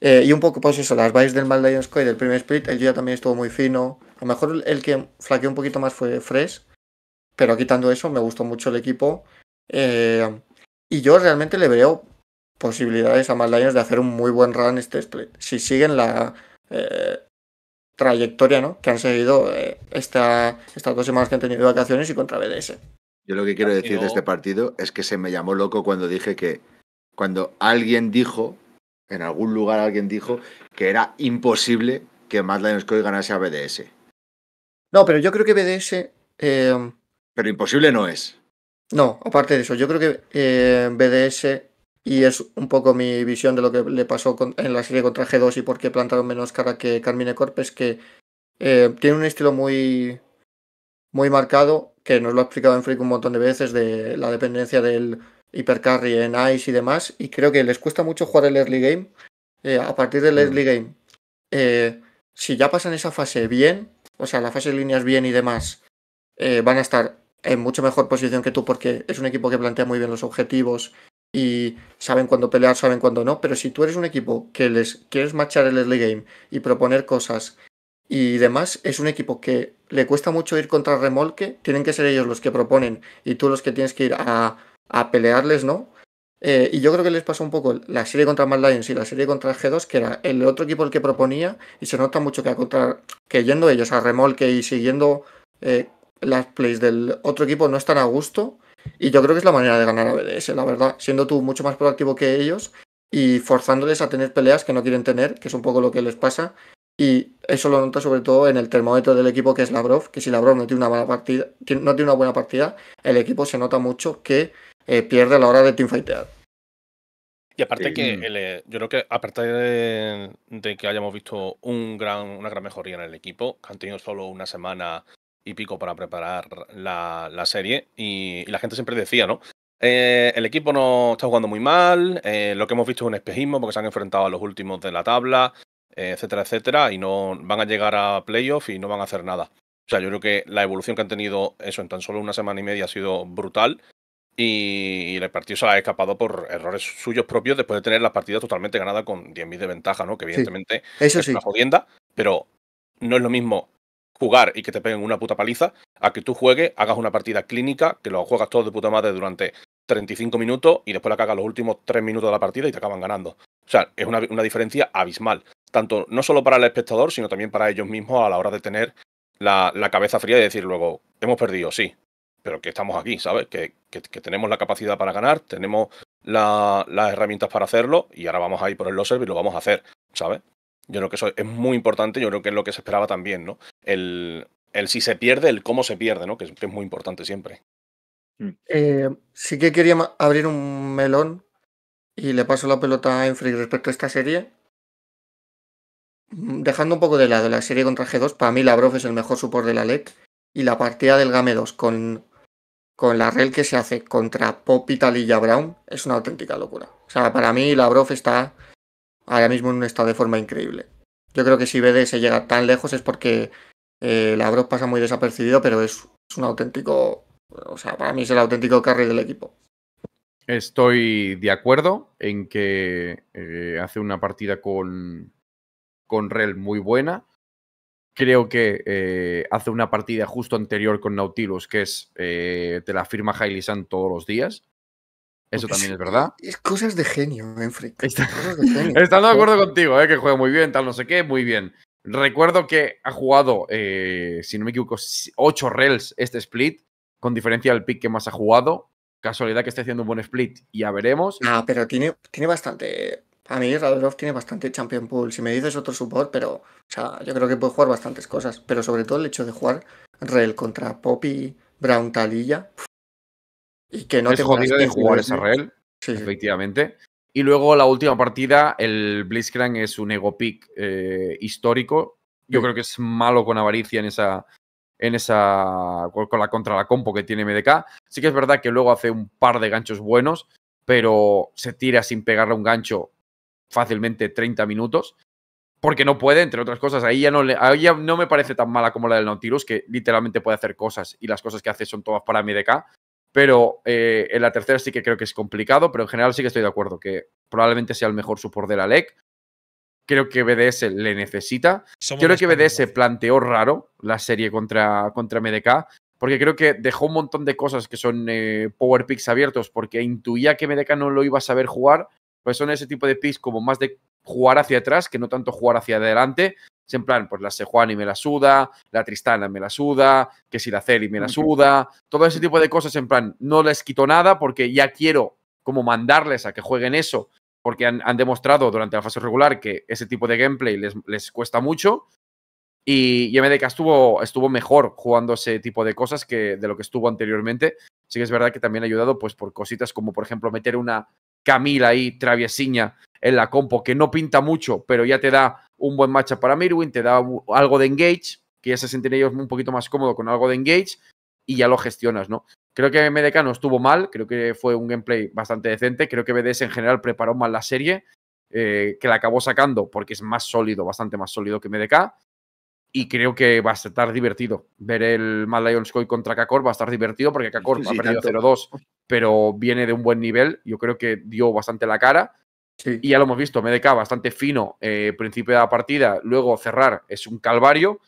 Eh, y un poco, pues eso, las vais del Maldaion Lions del primer split, el ya también estuvo muy fino. A lo mejor el que flaqueó un poquito más fue Fresh, pero quitando eso, me gustó mucho el equipo. Eh, y yo realmente le veo posibilidades a Mad de hacer un muy buen run este split. Si siguen la eh, trayectoria ¿no? que han seguido esta, estas dos semanas que han tenido vacaciones y contra BDS. Yo lo que quiero ah, decir de este partido es que se me llamó loco cuando dije que cuando alguien dijo, en algún lugar alguien dijo, que era imposible que Mad ganase a BDS. No, pero yo creo que BDS. Eh, pero imposible no es. No, aparte de eso, yo creo que eh, BDS, y es un poco mi visión de lo que le pasó en la serie contra G2 y por qué plantaron menos cara que Carmine Corpes, que eh, tiene un estilo muy, muy marcado que nos lo ha explicado en Freak un montón de veces, de la dependencia del hipercarry en Ice y demás, y creo que les cuesta mucho jugar el early game. Eh, a partir del mm. early game, eh, si ya pasan esa fase bien, o sea, la fase de líneas bien y demás, eh, van a estar en mucho mejor posición que tú porque es un equipo que plantea muy bien los objetivos y saben cuándo pelear, saben cuándo no, pero si tú eres un equipo que les quieres marchar el early game y proponer cosas y demás, es un equipo que le cuesta mucho ir contra remolque, tienen que ser ellos los que proponen y tú los que tienes que ir a, pelearles, ¿no? Eh, y yo creo que les pasó un poco la serie contra Mad Lions y la serie contra G2, que era el otro equipo el que proponía, y se nota mucho que, que yendo ellos a remolque y siguiendo eh, las plays del otro equipo no están a gusto. Y yo creo que es la manera de ganar a BDS, la verdad, siendo tú mucho más proactivo que ellos y forzándoles a tener peleas que no quieren tener, que es un poco lo que les pasa, y eso lo nota sobre todo en el termómetro del equipo que es Lavrov, que si Lavrov no tiene una, partida, no tiene una buena partida, el equipo se nota mucho que eh, pierde a la hora de teamfightear. Y aparte que eh, yo creo que aparte de, que hayamos visto una gran mejoría en el equipo, que han tenido solo una semana y pico para preparar la, serie, y, la gente siempre decía, ¿no? Eh, el equipo no está jugando muy mal, lo que hemos visto es un espejismo porque se han enfrentado a los últimos de la tabla, etcétera, etcétera, y no van a llegar a playoff y no van a hacer nada. O sea, yo creo que la evolución que han tenido eso en tan solo una semana y media ha sido brutal y, el partido se ha escapado por errores suyos propios después de tener las partidas totalmente ganada con 10.000 de ventaja, ¿no? Que evidentemente es una jodienda, pero no es lo mismo jugar y que te peguen una puta paliza a que tú juegues, hagas una partida clínica, que lo juegas todo de puta madre durante 35 minutos y después la cagas los últimos 3 minutos de la partida y te acaban ganando. O sea, es una, una diferencia abismal tanto no solo para el espectador, sino también para ellos mismos a la hora de tener la, cabeza fría y decir luego, hemos perdido, sí, pero que estamos aquí, ¿sabes? Que, tenemos la capacidad para ganar, tenemos las herramientas para hacerlo y ahora vamos a ir por el loser y lo vamos a hacer, ¿sabes? Yo creo que eso es muy importante, yo creo que es lo que se esperaba también, ¿no? El, el si se pierde, el cómo se pierde, ¿no? Que es, muy importante siempre. Mm. Eh, sí que quería abrir un melón y le paso la pelota a Enfrey respecto a esta serie, Mm, dejando un poco de lado la serie contra G2, para mí Lavrov es el mejor support de la LED Y la partida del Game 2 con, con la rel que se hace contra Pop y Brown es una auténtica locura. O sea, para mí Lavrov está ahora mismo en un estado de forma increíble. Yo creo que si BD se llega tan lejos es porque eh, la Lavrov pasa muy desapercibido, pero es, un auténtico. O sea, para mí es el auténtico carry del equipo. Estoy de acuerdo en que eh, hace una partida con, con Rel muy buena. Creo que eh, hace una partida justo anterior con Nautilus, que es de eh, te la firma Hailey San todos los días. Eso también es verdad. Es cosas de genio, eh, Enfric. Está, de acuerdo contigo, eh, que juega muy bien, tal, no sé qué, muy bien. Recuerdo que ha jugado, si no me equivoco, 8 Rels este split, con diferencia del pick que más ha jugado. Casualidad que esté haciendo un buen split, ya veremos. Ah, pero tiene, tiene bastante a mí tiene bastante champion pool. Si me dices otro support, pero. O sea, yo creo que puede jugar bastantes cosas. Pero sobre todo el hecho de jugar Rel contra Poppy, Brown Talilla. Y que no te jodido de jugar esa Rel. efectivamente. Y luego la última partida, el Blitzcrank es un ego pick eh, histórico. Yo creo que es malo con avaricia en esa. En esa. con la contra la compo que tiene MDK. Sí que es verdad que luego hace un par de ganchos buenos. Pero se tira sin pegarle un gancho fácilmente 30 minutos, porque no puede, entre otras cosas. Ahí ya no, le, no me parece tan mala como la del Nautilus, que literalmente puede hacer cosas y las cosas que hace son todas para MDK. Pero eh, en la tercera sí que creo que es complicado, pero en general sí que estoy de acuerdo que probablemente sea el mejor support de la LEC. Creo que BDS le necesita. creo que BDS planteó raro la serie contra, contra MDK, porque creo que dejó un montón de cosas que son eh, power picks abiertos, porque intuía que MDK no lo iba a saber jugar, pues son ese tipo de pis como más de jugar hacia atrás que no tanto jugar hacia adelante. Es en plan, pues la Sejuani me la suda, la Tristana me la suda, que si la Celi me la suda, todo ese tipo de cosas en plan, no les quito nada porque ya quiero como mandarles a que jueguen eso, porque han, demostrado durante la fase regular que ese tipo de gameplay les, les cuesta mucho. Y, MDK estuvo, estuvo mejor jugando ese tipo de cosas que de lo que estuvo anteriormente. Sí que es verdad que también ha ayudado pues, por cositas como, por ejemplo, meter una Camila y traviesiña en la compo, que no pinta mucho, pero ya te da un buen matchup para Mirwin, te da algo de engage, que ya se sienten ellos un poquito más cómodo con algo de engage y ya lo gestionas, ¿no? Creo que MDK no estuvo mal, creo que fue un gameplay bastante decente, creo que BDS en general preparó mal la serie, eh, que la acabó sacando porque es más sólido, bastante más sólido que MDK, y creo que va a estar divertido ver el Mad Lions Coy contra Kakor. Va a estar divertido porque Kakor ha perdido 0-2, pero viene de un buen nivel. Yo creo que dio bastante la cara. Y ya lo hemos visto, MDK bastante fino, eh, principio de la partida, luego cerrar es un calvario.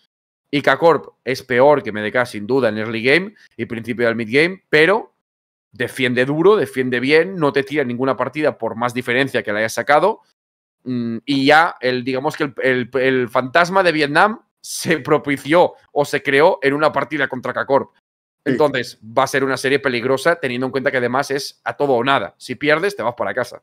Y k es peor que MDK sin duda en early game y principio del mid game, pero defiende duro, defiende bien, no te tira ninguna partida por más diferencia que la hayas sacado. Mm, y ya, el, digamos que el fantasma de Vietnam se propició o se creó en una partida contra k Entonces, va a ser una serie peligrosa, teniendo en cuenta que además es a todo o nada. Si pierdes, te vas para casa.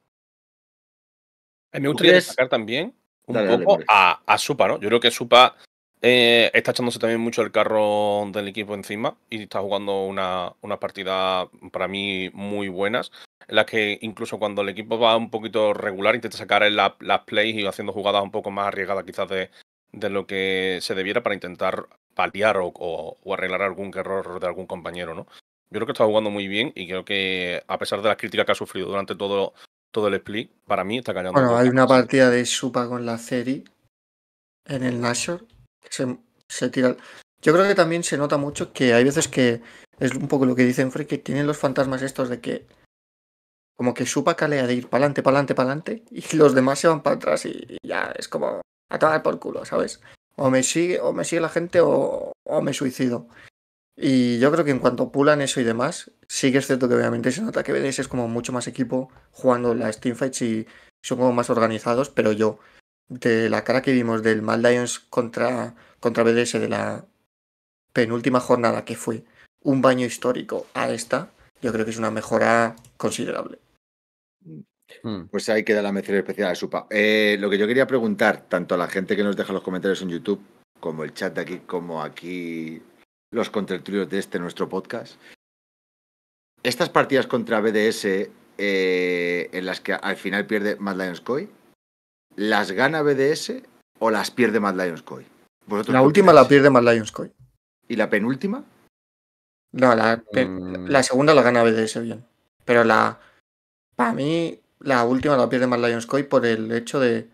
Me gustaría sacar también un poco a, Supa, ¿no? Yo creo que Supa eh, está echándose también mucho el carro del equipo encima y está jugando una, una partida para mí muy buenas, en las que incluso cuando el equipo va un poquito regular intenta sacar las plays y haciendo jugadas un poco más arriesgadas quizás de, de lo que se debiera para intentar paliar o, arreglar algún error de algún compañero, ¿no? Yo creo que está jugando muy bien y creo que, a pesar de las críticas que ha sufrido durante todo, todo el split, para mí está cayendo Bueno, hay una partida de Supa con la Ceri en el Nashor. Se, se tira. Yo creo que también se nota mucho que hay veces que es un poco lo que dicen Frey, que tienen los fantasmas estos de que como que Supa calea de ir para adelante, para adelante, para adelante y los demás se van para atrás y ya es como a por culo, ¿sabes? O me sigue, o me sigue la gente o, o me suicido. Y yo creo que en cuanto pulan eso y demás, sí que es cierto que obviamente se nota que BDS es como mucho más equipo jugando las teamfights y son como más organizados, pero yo, de la cara que vimos del Mal Lions contra, contra BDS de la penúltima jornada que fue un baño histórico a esta, yo creo que es una mejora considerable. Hmm. Pues ahí queda la mención especial a Supa. Eh, lo que yo quería preguntar, tanto a la gente que nos deja los comentarios en YouTube, como el chat de aquí, como aquí los contertulios de este nuestro podcast, estas partidas contra BDS eh, en las que al final pierde Mad Lions Koi, ¿las gana BDS o las pierde Mad Lions Koi? la última la pierde Mad Lions Koi. ¿Y la penúltima? No, la, mm. la segunda la gana BDS bien. Pero la. Para mí, la última la pierde más Lionscoy por el hecho de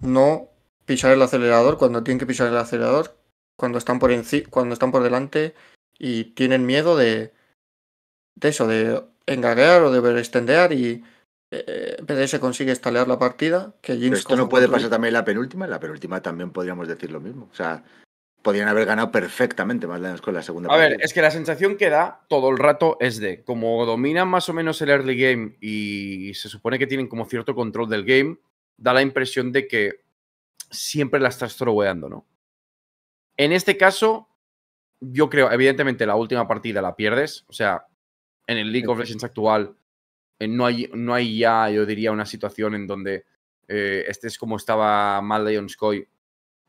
no pisar el acelerador cuando tienen que pisar el acelerador, cuando están por cuando están por delante y tienen miedo de, de eso, de engaguear o de ver extender y eh, eh se consigue estalear la partida. Que esto no puede pasar también en la penúltima, en la penúltima también podríamos decir lo mismo. O sea, podrían haber ganado perfectamente más menos con la segunda. A ver, es que la sensación que da todo el rato es de como dominan más o menos el early game y se supone que tienen como cierto control del game, da la impresión de que siempre la estás troweando, ¿no? En este caso, yo creo, evidentemente la última partida la pierdes, o sea, en el League of Legends actual eh, no hay, no hay ya, yo diría, una situación en donde eh, este es como estaba Mad Sky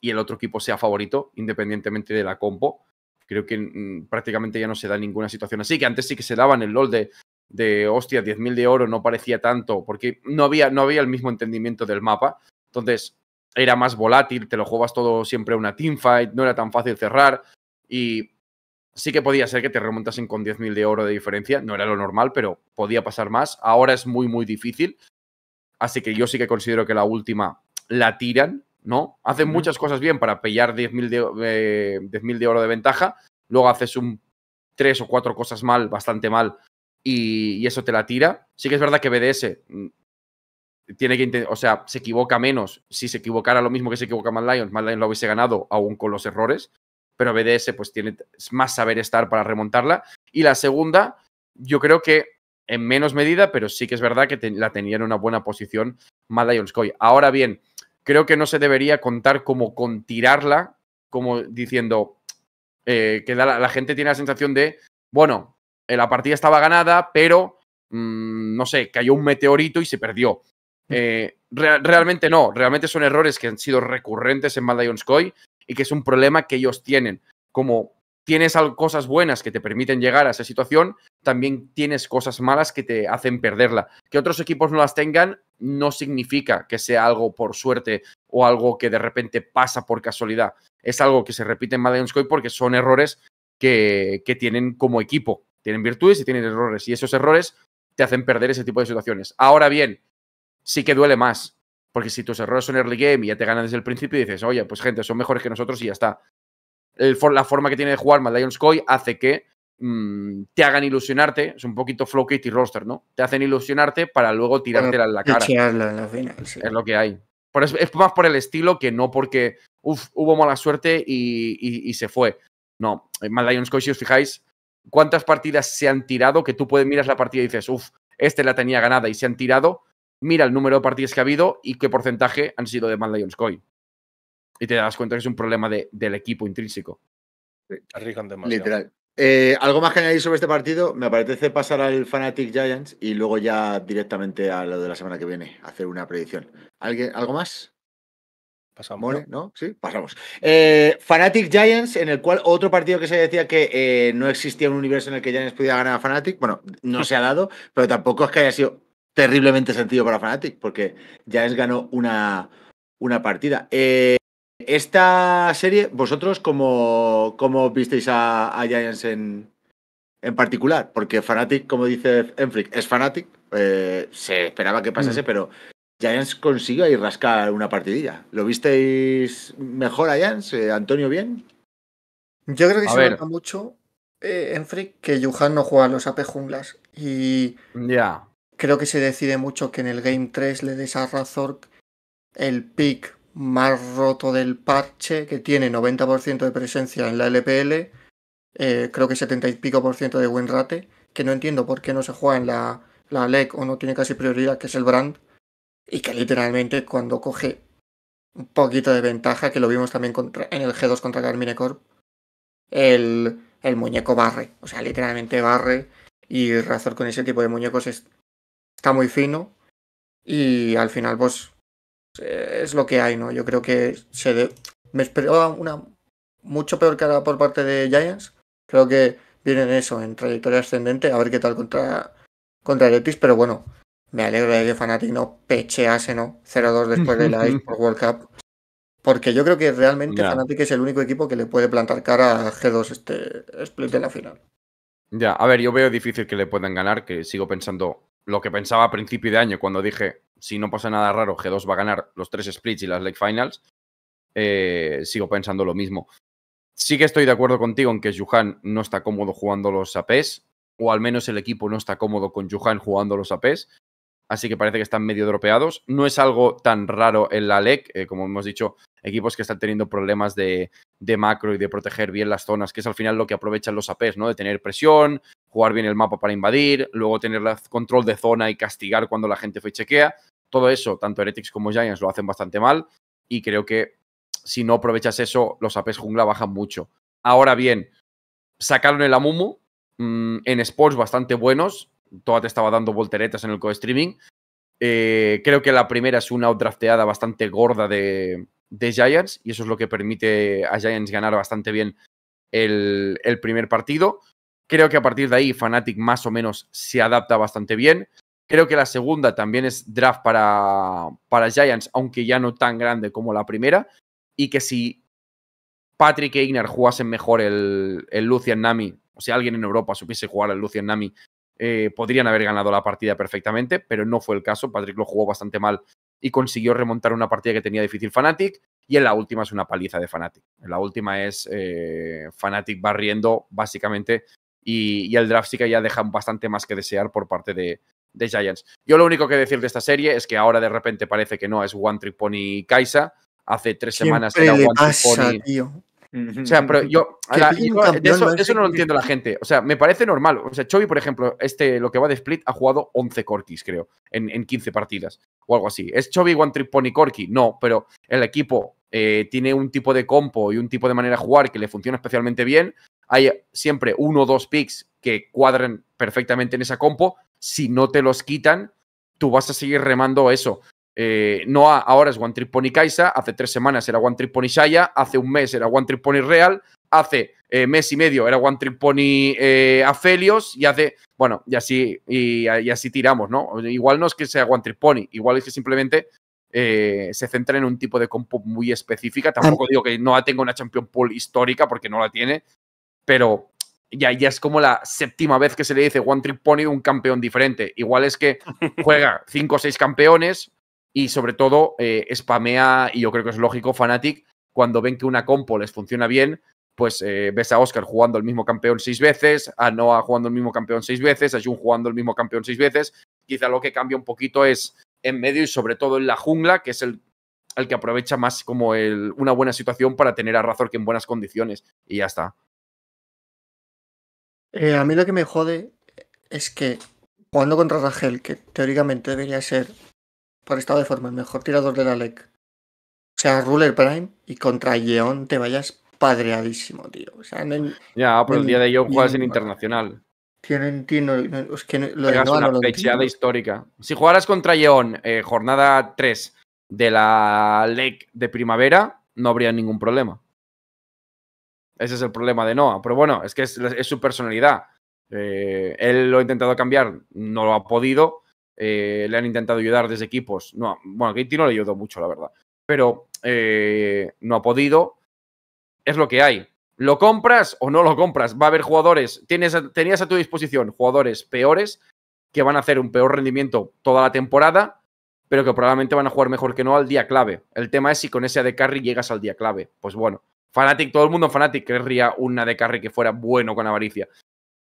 y el otro equipo sea favorito, independientemente de la compo. Creo que mm, prácticamente ya no se da ninguna situación así, que antes sí que se daban el LOL de, de hostia, 10.000 de oro no parecía tanto, porque no había, no había el mismo entendimiento del mapa. Entonces era más volátil, te lo juegas todo siempre una teamfight, no era tan fácil cerrar y sí que podía ser que te remontasen con 10.000 de oro de diferencia, no era lo normal, pero podía pasar más. Ahora es muy, muy difícil. Así que yo sí que considero que la última la tiran ¿no? Hace muchas cosas bien para pillar 10.000 de, eh, de oro de ventaja, luego haces un tres o cuatro cosas mal, bastante mal, y, eso te la tira. Sí que es verdad que BDS mm, tiene que, o sea, se equivoca menos. Si se equivocara lo mismo que se equivoca Mad Lions, Mad Lions lo hubiese ganado aún con los errores, pero BDS pues tiene más saber estar para remontarla. Y la segunda, yo creo que en menos medida, pero sí que es verdad que la tenía en una buena posición Mad Lions Coy. Ahora bien, creo que no se debería contar como con tirarla, como diciendo eh, que la, gente tiene la sensación de, bueno, eh, la partida estaba ganada, pero, mm, no sé, cayó un meteorito y se perdió. Mm. Eh, realmente no, realmente son errores que han sido recurrentes en Mad y que es un problema que ellos tienen. Como tienes cosas buenas que te permiten llegar a esa situación, también tienes cosas malas que te hacen perderla. Que otros equipos no las tengan no significa que sea algo por suerte o algo que de repente pasa por casualidad. Es algo que se repite en Sky porque son errores que, que tienen como equipo. Tienen virtudes y tienen errores. Y esos errores te hacen perder ese tipo de situaciones. Ahora bien, sí que duele más. Porque si tus errores son early game y ya te ganan desde el principio y dices, oye, pues gente, son mejores que nosotros y ya está la forma que tiene de jugar Mad hace que mm, te hagan ilusionarte. Es un poquito flow y roster, ¿no? Te hacen ilusionarte para luego tirártela en la cara. Es lo que hay. es más por el estilo que no porque hubo mala suerte y, se fue. No, eh, Mad si os fijáis, ¿cuántas partidas se han tirado que tú puedes miras la partida y dices, uff, este la tenía ganada y se han tirado? Mira el número de partidas que ha habido y qué porcentaje han sido de Mad Lions y te das cuenta que es un problema del equipo intrínseco. Literal. Eh, algo más que añadir sobre este partido, me parece pasar al Fanatic Giants y luego ya directamente a lo de la semana que viene, hacer una predicción. ¿Alguien, ¿Algo más? Pasamos. ¿no? Sí, pasamos. Eh, Fanatic Giants, en el cual otro partido que se decía que eh, no existía un universo en el que Giants pudiera ganar a Fanatic, bueno, no se ha dado, pero tampoco es que haya sido terriblemente sentido para Fanatic, porque Giants ganó una, una partida. Eh, esta serie, vosotros, ¿cómo, visteis a, Giants en, en, particular? Porque Fanatic, como dice Enfrick, es Fanatic. Eh, se esperaba que pasase, mm. pero Giants consiguió ahí rascar una partidilla. ¿Lo visteis mejor a Giants? Eh, ¿Antonio bien? Yo creo que se nota mucho, eh, que Yuhan no juega a los AP junglas. Y ya creo que se decide mucho que en el Game 3 le des a Razork el pick más roto del parche, que tiene 90% de presencia en la LPL, eh, creo que 70 y pico por ciento de buen rate, que no entiendo por qué no se juega en la, la LEC o no tiene casi prioridad, que es el Brand, y que literalmente cuando coge un poquito de ventaja, que lo vimos también en el G2 contra Carmine Corp, el, el muñeco barre, o sea, literalmente barre, y Razor con ese tipo de muñecos está muy fino, y al final vos pues, eh, es lo que hay, ¿no? Yo creo que se me esperaba una mucho peor cara por parte de Giants. Creo que vienen eso, en trayectoria ascendente, a ver qué tal contra, contra Letis, pero bueno, me alegro de que Fanatic no pechease, ¿no? 0-2 después de la por World Cup. Porque yo creo que realmente Fnatic es el único equipo que le puede plantar cara a G2 este split de la final. Ya, a ver, yo veo difícil que le puedan ganar, que sigo pensando lo que pensaba a principio de año cuando dije si no pasa nada raro, G2 va a ganar los tres splits y las leg finals, eh, sigo pensando lo mismo. Sí que estoy de acuerdo contigo en que Yuhan no está cómodo jugando los APs, o al menos el equipo no está cómodo con Yuhan jugando los APs, así que parece que están medio dropeados. No es algo tan raro en la LEC, eh, como hemos dicho, equipos que están teniendo problemas de, macro y de proteger bien las zonas, que es al final lo que aprovechan los APs, ¿no? De tener presión, jugar bien el mapa para invadir, luego tener control de zona y castigar cuando la gente fue chequea. Todo eso, tanto Heretics como Giants lo hacen bastante mal y creo que si no aprovechas eso, los APs jungla bajan mucho. Ahora bien, sacaron el Amumu mm, en sports bastante buenos. Toda te estaba dando volteretas en el co-streaming. Eh, creo que la primera es una outdrafteada bastante gorda de, Giants y eso es lo que permite a Giants ganar bastante bien el, el primer partido. Creo que a partir de ahí Fnatic más o menos se adapta bastante bien. Creo que la segunda también es draft para, para Giants, aunque ya no tan grande como la primera. Y que si Patrick e Ignar jugasen mejor el, el Lucian Nami, o si alguien en Europa supiese jugar el Lucian Nami, eh, podrían haber ganado la partida perfectamente, pero no fue el caso. Patrick lo jugó bastante mal y consiguió remontar una partida que tenía difícil Fnatic. Y en la última es una paliza de Fnatic. En la última es eh, Fnatic barriendo, básicamente. Y, y el draft sí que ya deja bastante más que desear por parte de, de Giants. Yo lo único que decir de esta serie es que ahora de repente parece que no es One Trick Pony Kaisa. Hace tres semanas era One Trick Pony. O sea, pero yo, eso, no, lo entiendo la gente. O sea, me parece normal. O sea, Chovy, por ejemplo, este, lo que va de split, ha jugado 11 corkis, creo, en, 15 partidas o algo así. ¿Es Chovy One Trip Pony Corki? No, pero el equipo eh, tiene un tipo de compo y un tipo de manera de jugar que le funciona especialmente bien. Hay siempre uno o dos picks que cuadran perfectamente en esa compo si no te los quitan, tú vas a seguir remando eso. Eh, no ahora es One Trip Pony Kaisa, hace tres semanas era One Trip Pony Shaya, hace un mes era One Trip Pony Real, hace eh, mes y medio era One Trip Pony eh, Afelios y hace, bueno, y así, y, así tiramos, ¿no? Igual no es que sea One Trip Pony, igual es que simplemente se centra en un tipo de compu muy específica. Tampoco digo que no tenga una Champion Pool histórica porque no la tiene, pero ya, ya es como la séptima vez que se le dice One Trick Pony un campeón diferente. Igual es que juega cinco o seis campeones y sobre todo eh, spamea, y yo creo que es lógico, Fanatic, cuando ven que una compo les funciona bien, pues eh, ves a Oscar jugando el mismo campeón seis veces, a Noah jugando el mismo campeón seis veces, a Jun jugando el mismo campeón seis veces. Quizá lo que cambia un poquito es en medio y sobre todo en la jungla, que es el, el que aprovecha más como una buena situación para tener a Razor que en buenas condiciones. Y ya está. Eh, a mí lo que me jode es que jugando contra Rangel, que teóricamente debería ser, por estado de forma, el mejor tirador de la LEC, sea, Ruler Prime, y contra Yeon te vayas padreadísimo, tío. ya, pero el, día de Yeon juegas en internacional. Tienen, que una fecheada histórica. Si jugaras contra Yeon, eh, jornada 3 de la LEC de primavera, no habría ningún problema. Ese es el problema de Noah. Pero bueno, es que es, su personalidad. Eh, él lo ha intentado cambiar, no lo ha podido. Eh, le han intentado ayudar desde equipos. No, bueno, Katie no le ayudó mucho, la verdad. Pero eh, no ha podido. Es lo que hay. ¿Lo compras o no lo compras? Va a haber jugadores. Tienes, tenías a tu disposición jugadores peores que van a hacer un peor rendimiento toda la temporada, pero que probablemente van a jugar mejor que no al día clave. El tema es si con ese de carry llegas al día clave. Pues bueno, Fanatic, todo el mundo Fanatic querría una de carry que fuera bueno con avaricia.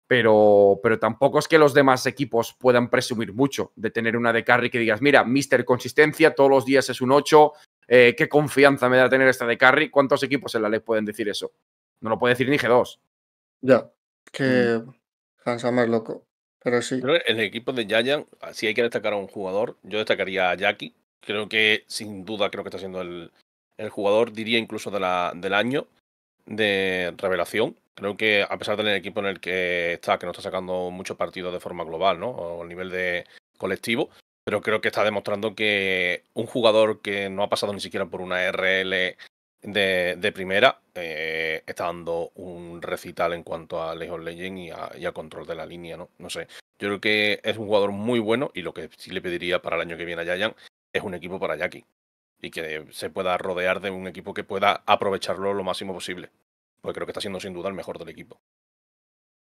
Pero, pero tampoco es que los demás equipos puedan presumir mucho de tener una de carry que digas, mira, Mister Consistencia, todos los días es un 8, eh, qué confianza me da tener esta de carry. ¿Cuántos equipos en la ley pueden decir eso? No lo puede decir ni G2. Ya, que mm. Hansa más loco. Pero sí. en el equipo de Giant, si hay que destacar a un jugador, yo destacaría a Jackie. Creo que, sin duda, creo que está siendo el, el jugador, diría incluso del año de revelación. Creo que a pesar del equipo en el que está, que no está sacando muchos partidos de forma global, ¿no? O a nivel de colectivo, pero creo que está demostrando que un jugador que no ha pasado ni siquiera por una RL de, primera eh, está dando un recital en cuanto a League of y a, control de la línea, ¿no? No sé. Yo creo que es un jugador muy bueno y lo que sí le pediría para el año que viene a Yayan es un equipo para Jackie y que se pueda rodear de un equipo que pueda aprovecharlo lo máximo posible. Porque creo que está siendo sin duda el mejor del equipo.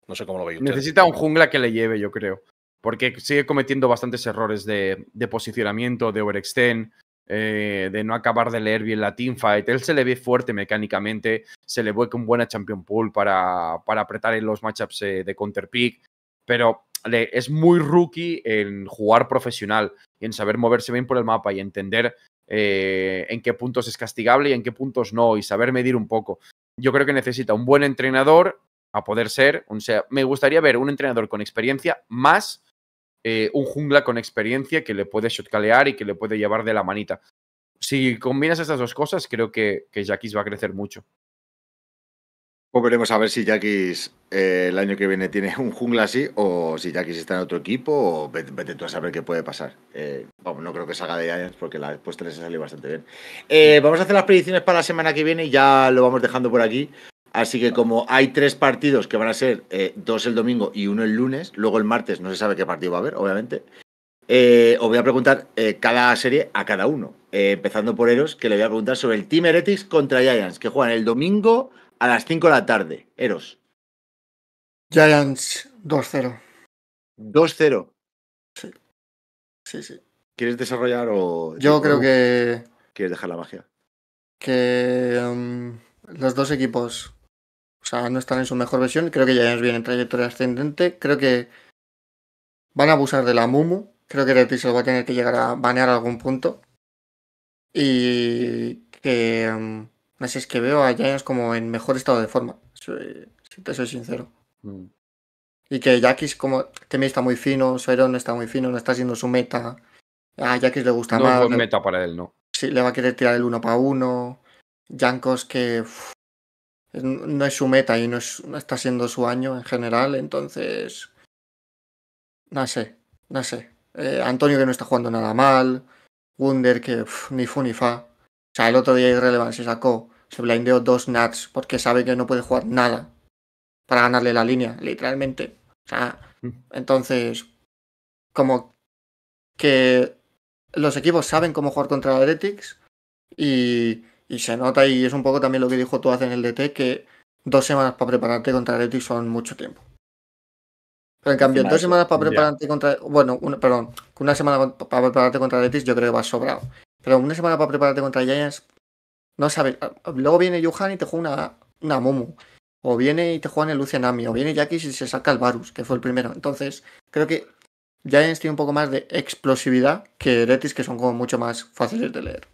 No sé cómo lo veis. Necesita un jungla que le lleve, yo creo. Porque sigue cometiendo bastantes errores de, posicionamiento, de overextend, eh, de no acabar de leer bien la teamfight. Él se le ve fuerte mecánicamente, se le ve con buena champion pool para, para apretar en los matchups eh, de counter pick. Pero es muy rookie en jugar profesional y en saber moverse bien por el mapa y entender eh, en qué puntos es castigable y en qué puntos no, y saber medir un poco. Yo creo que necesita un buen entrenador, a poder ser, o sea, me gustaría ver un entrenador con experiencia más eh, un jungla con experiencia que le puede shotcalear y que le puede llevar de la manita. Si combinas estas dos cosas, creo que, que Jackis va a crecer mucho. Pues veremos a ver si Jackis eh, el año que viene tiene un jungla así o si Jackis está en otro equipo o vete, tú a saber qué puede pasar. Eh, vamos, no creo que salga de Giants porque la respuesta les ha salido bastante bien. Eh, vamos a hacer las predicciones para la semana que viene y ya lo vamos dejando por aquí. Así que como hay tres partidos que van a ser dos el domingo y uno el lunes, luego el martes no se sabe qué partido va a haber, obviamente. os voy a preguntar cada serie a cada uno. empezando por Eros, que le voy a preguntar sobre el Team Heretics contra Giants, que juegan el domingo a las 5 de la tarde. Eros. Giants 2-0. 2-0. Sí. Sí, sí. ¿Quieres desarrollar o.? Yo creo que. ¿Quieres dejar la magia? Que. Um, los dos equipos. O sea, no están en su mejor versión. Creo que Giants viene en trayectoria ascendente. Creo que. Van a abusar de la Mumu. Creo que Retisel va a tener que llegar a banear algún punto. Y. Que. Um, Así es que veo a Giants como en mejor estado de forma, si te soy sincero. Mm. Y que Jackis, como Temi está muy fino, no está muy fino, no está siendo su meta. A Jackis le gusta más. No es meta para él, ¿no? Sí, le va a querer tirar el uno para uno. Jankos que no es su meta y no, está siendo su año en general, entonces. No sé, no sé. Eh, Antonio que no está jugando nada mal. Wunder que ni fu ni fa. O sea, el otro día Irrelevant se sacó, se blindeó dos Nats porque sabe que no puede jugar nada para ganarle la línea, literalmente. O sea, mm. entonces, como que los equipos saben cómo jugar contra Athletics y, y se nota, y es un poco también lo que dijo tú hace en el DT, que dos semanas para prepararte contra Athletics son mucho tiempo. Pero en cambio, dos semanas para prepararte contra. Bueno, perdón, una semana para prepararte contra Athletics yo creo que va sobrado. Pero una semana para prepararte contra Giants, no sabes. Luego viene Yuhan y te juega una, una Momo. O viene y te juegan el Lucianami. O viene Jackis y se saca el Varus, que fue el primero. Entonces, creo que Giants tiene un poco más de explosividad que Retis, que son como mucho más fáciles de leer.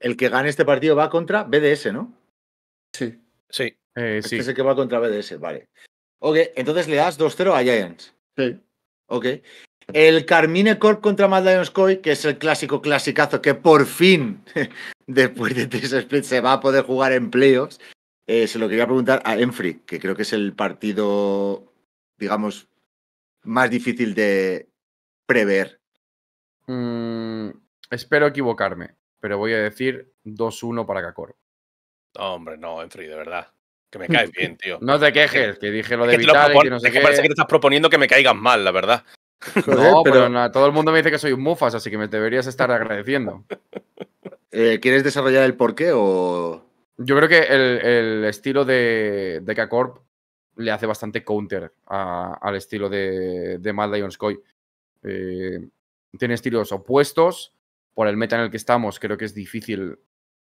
El que gane este partido va contra BDS, ¿no? Sí. Sí. Eh, este es el que va contra BDS, vale. Ok, entonces le das 2-0 a Giants. Sí. Ok. El Carmine Corp contra Mad que es el clásico clasicazo que por fin, después de tres splits, se va a poder jugar en playoffs. Eh, se lo quería preguntar a Enfrey, que creo que es el partido, digamos, más difícil de prever. Mm, espero equivocarme, pero voy a decir 2-1 para Kakor. hombre, no, Enfrey, de verdad. Que me caes bien, tío. no te quejes, que dije lo de no sé es que parece que te estás proponiendo que me caigas mal, la verdad. no, pero, todo el mundo me dice que soy un mufas, así que me deberías estar agradeciendo. Eh, ¿Quieres desarrollar el porqué o.? Yo creo que el, estilo de, de corp le hace bastante counter al estilo de, de Mad Lions eh, tiene estilos opuestos. Por el meta en el que estamos, creo que es difícil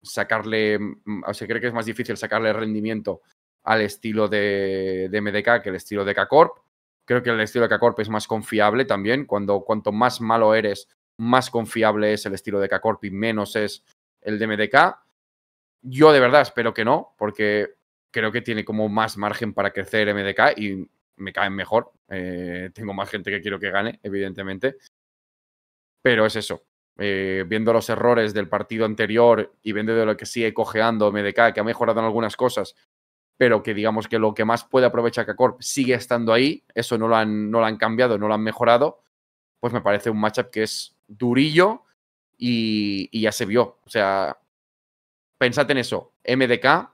sacarle. Mm, o sea, creo que es más difícil sacarle rendimiento al estilo de, de MDK que el estilo de K-Corp. Creo que el estilo de Cacorp es más confiable también. Cuando cuanto más malo eres, más confiable es el estilo de Cacorp y menos es el de MDK. Yo de verdad espero que no, porque creo que tiene como más margen para crecer MDK y me caen mejor. Eh, tengo más gente que quiero que gane, evidentemente. Pero es eso. Eh, viendo los errores del partido anterior y viendo de lo que sigue cojeando MDK, que ha mejorado en algunas cosas, pero que digamos que lo que más puede aprovechar K-Corp sigue estando ahí, eso no lo han, no han cambiado, no lo han mejorado, pues me parece un matchup que es durillo y, ya se vio. O sea, pensad en eso, MDK,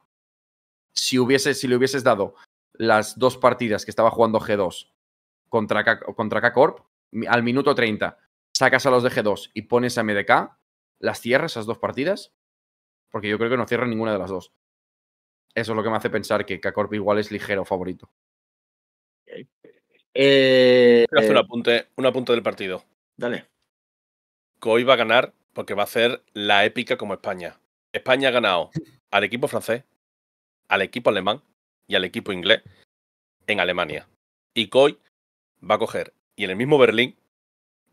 si, hubiese, si le hubieses dado las dos partidas que estaba jugando G2 contra, contra K-Corp, al minuto 30 sacas a los de G2 y pones a MDK, las cierras esas dos partidas, porque yo creo que no cierra ninguna de las dos. Eso es lo que me hace pensar que K-Corp igual es ligero favorito. Voy a eh, hacer un eh. apunte, apunte del partido. Dale. Koi va a ganar porque va a hacer la épica como España. España ha ganado al equipo francés, al equipo alemán y al equipo inglés en Alemania. Y Koi va a coger, y en el mismo Berlín,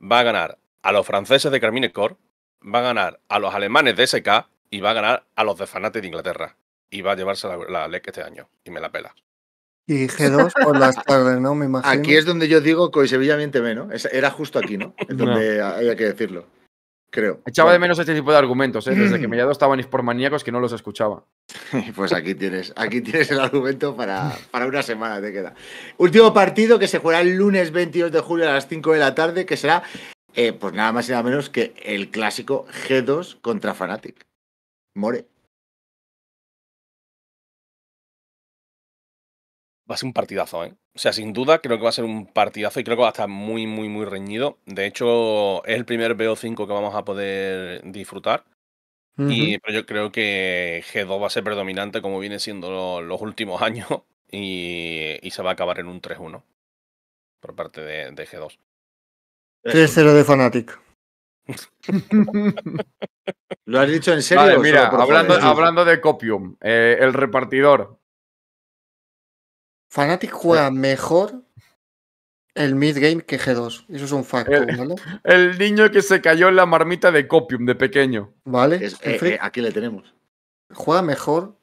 va a ganar a los franceses de Carmine Corps, va a ganar a los alemanes de SK y va a ganar a los de Fanate de Inglaterra y va a llevarse la, LEC este año y me la pela. Y G2 por las tardes, ¿no? Me imagino. Aquí es donde yo digo que Sevilla miente menos. Era justo aquí, ¿no? Es donde había que decirlo. Creo. Echaba de menos este tipo de argumentos, ¿eh? Desde que Mediado estabanis por maníacos que no los escuchaba. pues aquí tienes, aquí tienes el argumento para, para una semana, te queda. Último partido que se jugará el lunes 22 de julio a las 5 de la tarde, que será, eh, pues nada más y nada menos que el clásico G2 contra Fnatic. More. Va a ser un partidazo, ¿eh? O sea, sin duda creo que va a ser un partidazo y creo que va a estar muy, muy, muy reñido. De hecho, es el primer BO5 que vamos a poder disfrutar. y, yo creo que G2 va a ser predominante como viene siendo los, últimos años y, se va a acabar en un 3-1 por parte de, G2. 3-0 de Fnatic. ¿Lo has dicho en serio? mira, hablando, de Copium, eh, el repartidor, Fnatic juega mejor el mid-game que G2. Eso es un factor. El, niño que se cayó en la marmita de Copium de pequeño. Vale. Eh, eh, aquí le tenemos. Juega mejor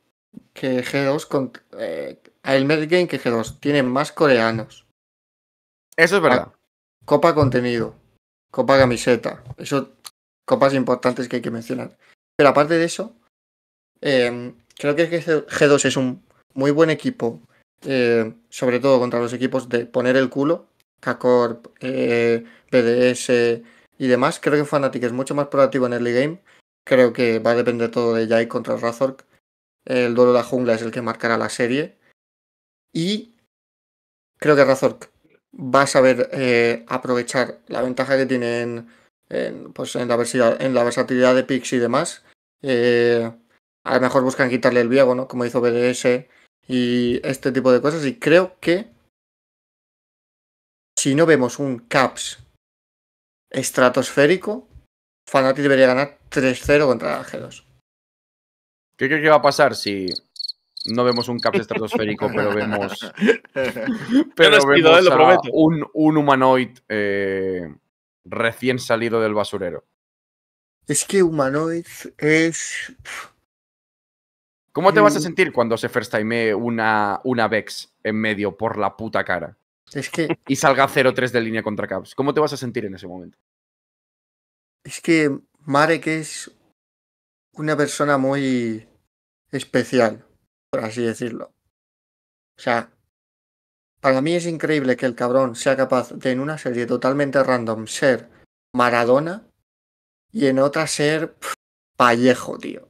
que G2 con, eh, el mid-game que G2. Tiene más coreanos. Eso es verdad. Ah, copa contenido. Copa camiseta. Eso, copas importantes que hay que mencionar. Pero aparte de eso, creo que G2 es un muy buen equipo eh, sobre todo contra los equipos de poner el culo, k eh, PDS y demás. Creo que Fnatic es mucho más proactivo en early game. Creo que va a depender todo de Jai contra Razork. El duelo de la jungla es el que marcará la serie. Y creo que Razork va a saber eh, aprovechar la ventaja que tiene en, pues en, la, versatilidad de Pix y demás. a lo mejor buscan quitarle el viejo ¿no? Como hizo BDS y este tipo de cosas. Y creo que si no vemos un CAPS estratosférico, Fnatic debería ganar 3-0 contra G2. ¿Qué va a pasar si no vemos un CAPS estratosférico, pero vemos, pero vemos un, un humanoid eh, recién salido del basurero? Es que humanoid es... ¿Cómo te vas a mm. sentir cuando se first time una, una Vex en medio por la puta cara? Es que. Y salga 0-3 de línea contra Caps. ¿Cómo te vas a sentir en ese momento? Es que Marek es una persona muy especial, por así decirlo. O sea, para mí es increíble que el cabrón sea capaz de en una serie totalmente random ser Maradona y en otra ser pff, tío.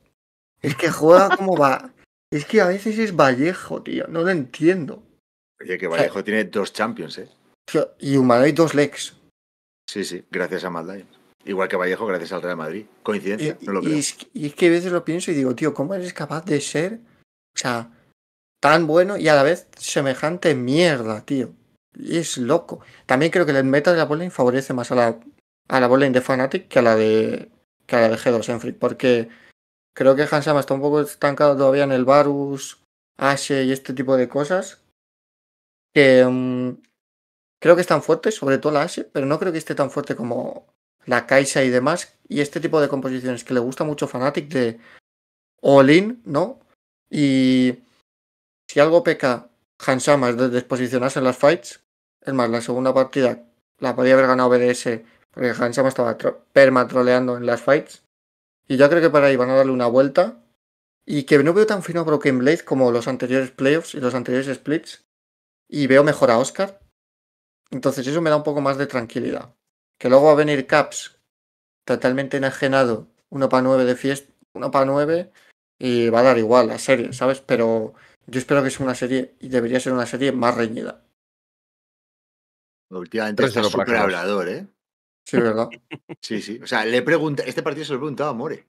Es que juega como va. Es que a veces es Vallejo, tío. No lo entiendo. Oye, que Vallejo tiene dos champions, ¿eh? y Humanoid dos legs. Sí, sí, gracias a Mad Igual que Vallejo, gracias al Real Madrid. Coincidencia, no lo creo. Y es, que, a veces lo pienso y digo, tío, ¿cómo eres capaz de ser, o sea, tan bueno y a la vez semejante mierda, tío? es loco. También creo que la meta de la bowling favorece más a la, a la bowling de Fnatic que a la de, que a la de G2 porque Creo que Hansama está un poco estancado todavía en el Varus, Ashe y este tipo de cosas. Que mm, creo que están fuertes, sobre todo la Ashe, pero no creo que esté tan fuerte como la Kaisa y demás. Y este tipo de composiciones que le gusta mucho Fnatic de Olin ¿no? Y si algo peca Hansama es de desposicionarse en las fights. Es más, la segunda partida la podía haber ganado BDS porque Hansama estaba perma permatroleando en las fights. Y ya creo que para ahí van a darle una vuelta. Y que no veo tan fino a Broken Blade como los anteriores playoffs y los anteriores splits. Y veo mejor a Oscar. Entonces eso me da un poco más de tranquilidad. Que luego va a venir Caps totalmente enajenado. uno para nueve de fiesta. 1 para 9. Y va a dar igual la serie, ¿sabes? Pero yo espero que sea una serie y debería ser una serie más reñida. Últimamente es súper hablador, ¿eh? Sí, verdad. sí, sí. O sea, le pregunta, este partido se lo he preguntado a More.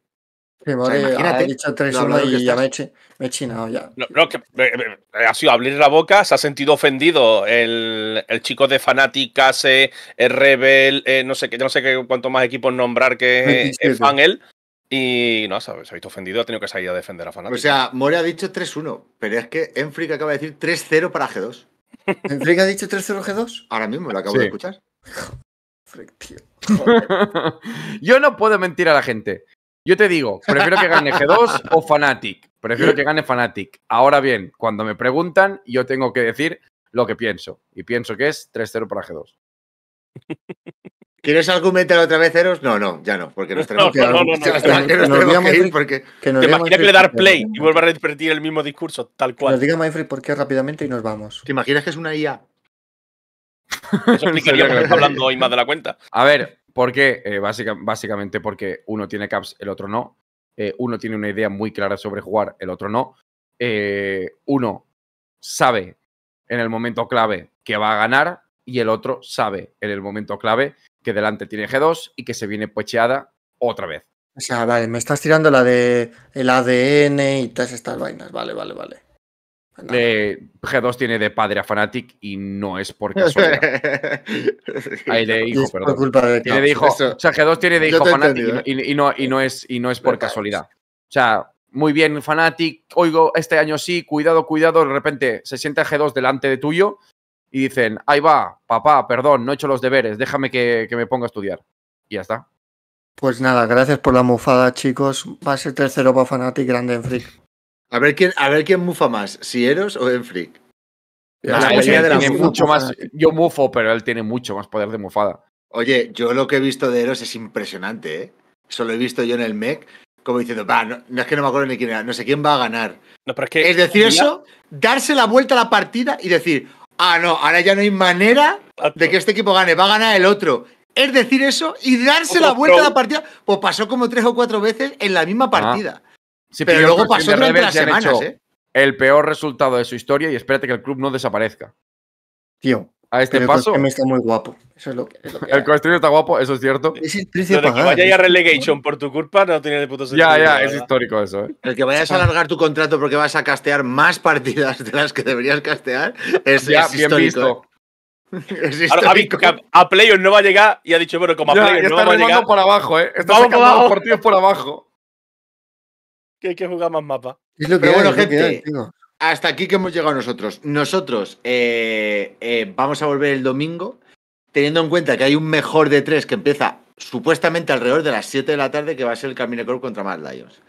Sí, More o ha dicho 3-1 y ya me he, chinado ya. No, no, que eh, eh, eh, ha sido abrir la boca, se ha sentido ofendido el, chico de Fanatic, Case, Rebel, no sé qué, no sé qué cuánto más equipos nombrar que es fan él. Y no, se ha visto ofendido, ha tenido que salir a defender a Fanatic. O sea, More ha dicho 3-1, pero es que Enfric acaba de decir 3-0 para G2. ¿Enfric ha dicho 3-0 G2? Ahora mismo lo acabo de escuchar. Yo no puedo mentir a la gente. Yo te digo, prefiero que gane G2 o Fnatic. Prefiero que gane Fnatic. Ahora bien, cuando me preguntan, yo tengo que decir lo que pienso. Y pienso que es 3-0 para G2. ¿Quieres argumentar otra vez, Eros? No, no, ya no, porque nos tenemos que Que ¿Te que le dar play y vuelva a repetir el mismo discurso, tal cual? Nos diga Mayfrey por qué rápidamente y nos vamos. ¿Te imaginas que es una IA? hablando más de la cuenta. A ver, ¿por qué? Eh, básicamente porque uno tiene caps, el otro no. Eh, uno tiene una idea muy clara sobre jugar, el otro no. Eh, uno sabe en el momento clave que va a ganar y el otro sabe en el momento clave que delante tiene G2 y que se viene pocheada otra vez. O sea, vale, me estás tirando la de el ADN y todas estas vainas. Vale, vale, vale. G2 tiene de padre a Fanatic y no es por casualidad. Ahí de hijo, o sea, G2 tiene de hijo Fanatic eh. y, no, es, y no es por casualidad. O sea, muy bien, Fanatic, oigo, este año sí, cuidado, cuidado, de repente se sienta G2 delante de tuyo y dicen, ahí va, papá, perdón, no he hecho los deberes, déjame que, me ponga a estudiar. Y ya está. Pues nada, gracias por la mufada, chicos. Va a ser tercero para Fanatic, grande en free a ver quién, a ver quién mufa más, si Eros o Enfric. tiene mucho más, yo mufo, pero él tiene mucho más poder de mufada. Oye, yo lo que he visto de Eros es impresionante, ¿eh? Eso lo he visto yo en el MEC, como diciendo, no, es que no me acuerdo ni quién era, no sé quién va a ganar. No, pero es, es, decir, eso, darse la vuelta a la partida y decir, ah, no, ahora ya no hay manera de que este equipo gane, va a ganar el otro. Es decir, eso y darse la vuelta a la partida, pues pasó como tres o cuatro veces en la misma ah. partida. Sí, pero, luego pasó durante las semanas, ¿eh? ¿eh? El peor resultado de su historia y espérate que el club no desaparezca. Tío. A este paso. El está muy guapo. el está guapo, eso es cierto. Es el principio pero que vaya a relegation por tu culpa no tiene de puto sentido. Ya, ya, es histórico eso. ¿eh? El que vayas a alargar tu contrato porque vas a castear más partidas de las que deberías castear es, ya, bien Visto. ¿eh? a, a, playoff no va a llegar y ha dicho, bueno, como a playoff no va a llegar. Por abajo, ¿eh? Estás los partidos por abajo que hay que jugar más mapa. Pero bueno, gente, hasta aquí que hemos llegado nosotros. Nosotros eh, eh, vamos a volver el domingo, teniendo en cuenta que hay un mejor de tres que empieza supuestamente alrededor de las 7 de la tarde, que va a ser el Camino Corp contra Mad Lions.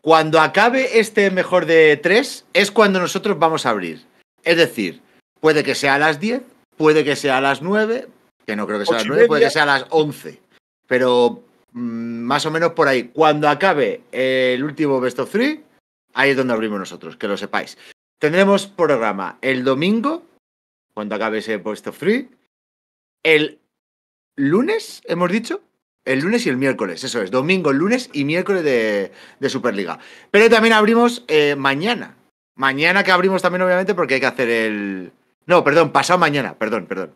Cuando acabe este mejor de tres, es cuando nosotros vamos a abrir. Es decir, puede que sea a las 10, puede que sea a las 9, que no creo que sea a las 9, puede que sea a las 11. Pero Mm, más o menos por ahí. Cuando acabe el último Best of Three, ahí es donde abrimos nosotros, que lo sepáis. Tendremos programa el domingo, cuando acabe ese Best of Three. El lunes, hemos dicho. El lunes y el miércoles, eso es. Domingo, lunes y miércoles de, Superliga. Pero también abrimos eh, mañana. Mañana que abrimos también, obviamente, porque hay que hacer el. No, perdón, pasado mañana, perdón, perdón.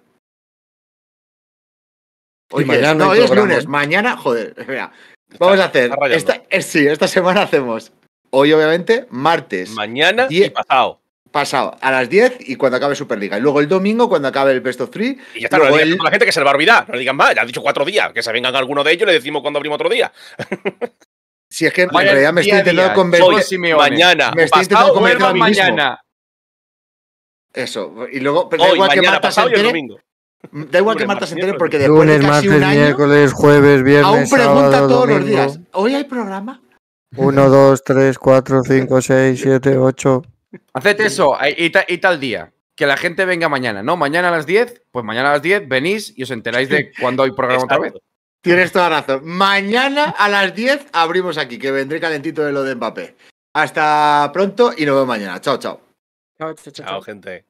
Hoy mañana no, es lunes, mañana, joder, mira. Vamos a hacer. Esta, eh, sí, esta semana hacemos. Hoy, obviamente, martes. Mañana y pasado. Pasado, a las 10 y cuando acabe Superliga. Y luego el domingo, cuando acabe el Best of Three. Y ya está, la gente que se le va a olvidar. No digan más, ya han dicho cuatro días. Que se vengan alguno de ellos le decimos cuando abrimos otro día. si es que en realidad me estoy intentando convencer. Mañana. Me estoy Mañana. Eso. Y luego, hoy, mañana, pasado y el domingo. Da igual que Marta se entere porque después Lunes, de casi martes, un año, miércoles, jueves, viernes, aún pregunta sábado, todos domingo. los días. ¿Hoy hay programa? 1, 2, 3, 4, 5, 6, 7, 8. Haced eso eh, y, ta, y, tal día. Que la gente venga mañana, ¿no? Mañana a las 10, pues mañana a las 10 venís y os enteráis de cuándo hay programa otra vez. Tienes toda razón. Mañana a las 10 abrimos aquí, que vendré calentito de lo de Mbappé. Hasta pronto y nos vemos mañana. Chao, chao. Chao, chao, chao. chao gente.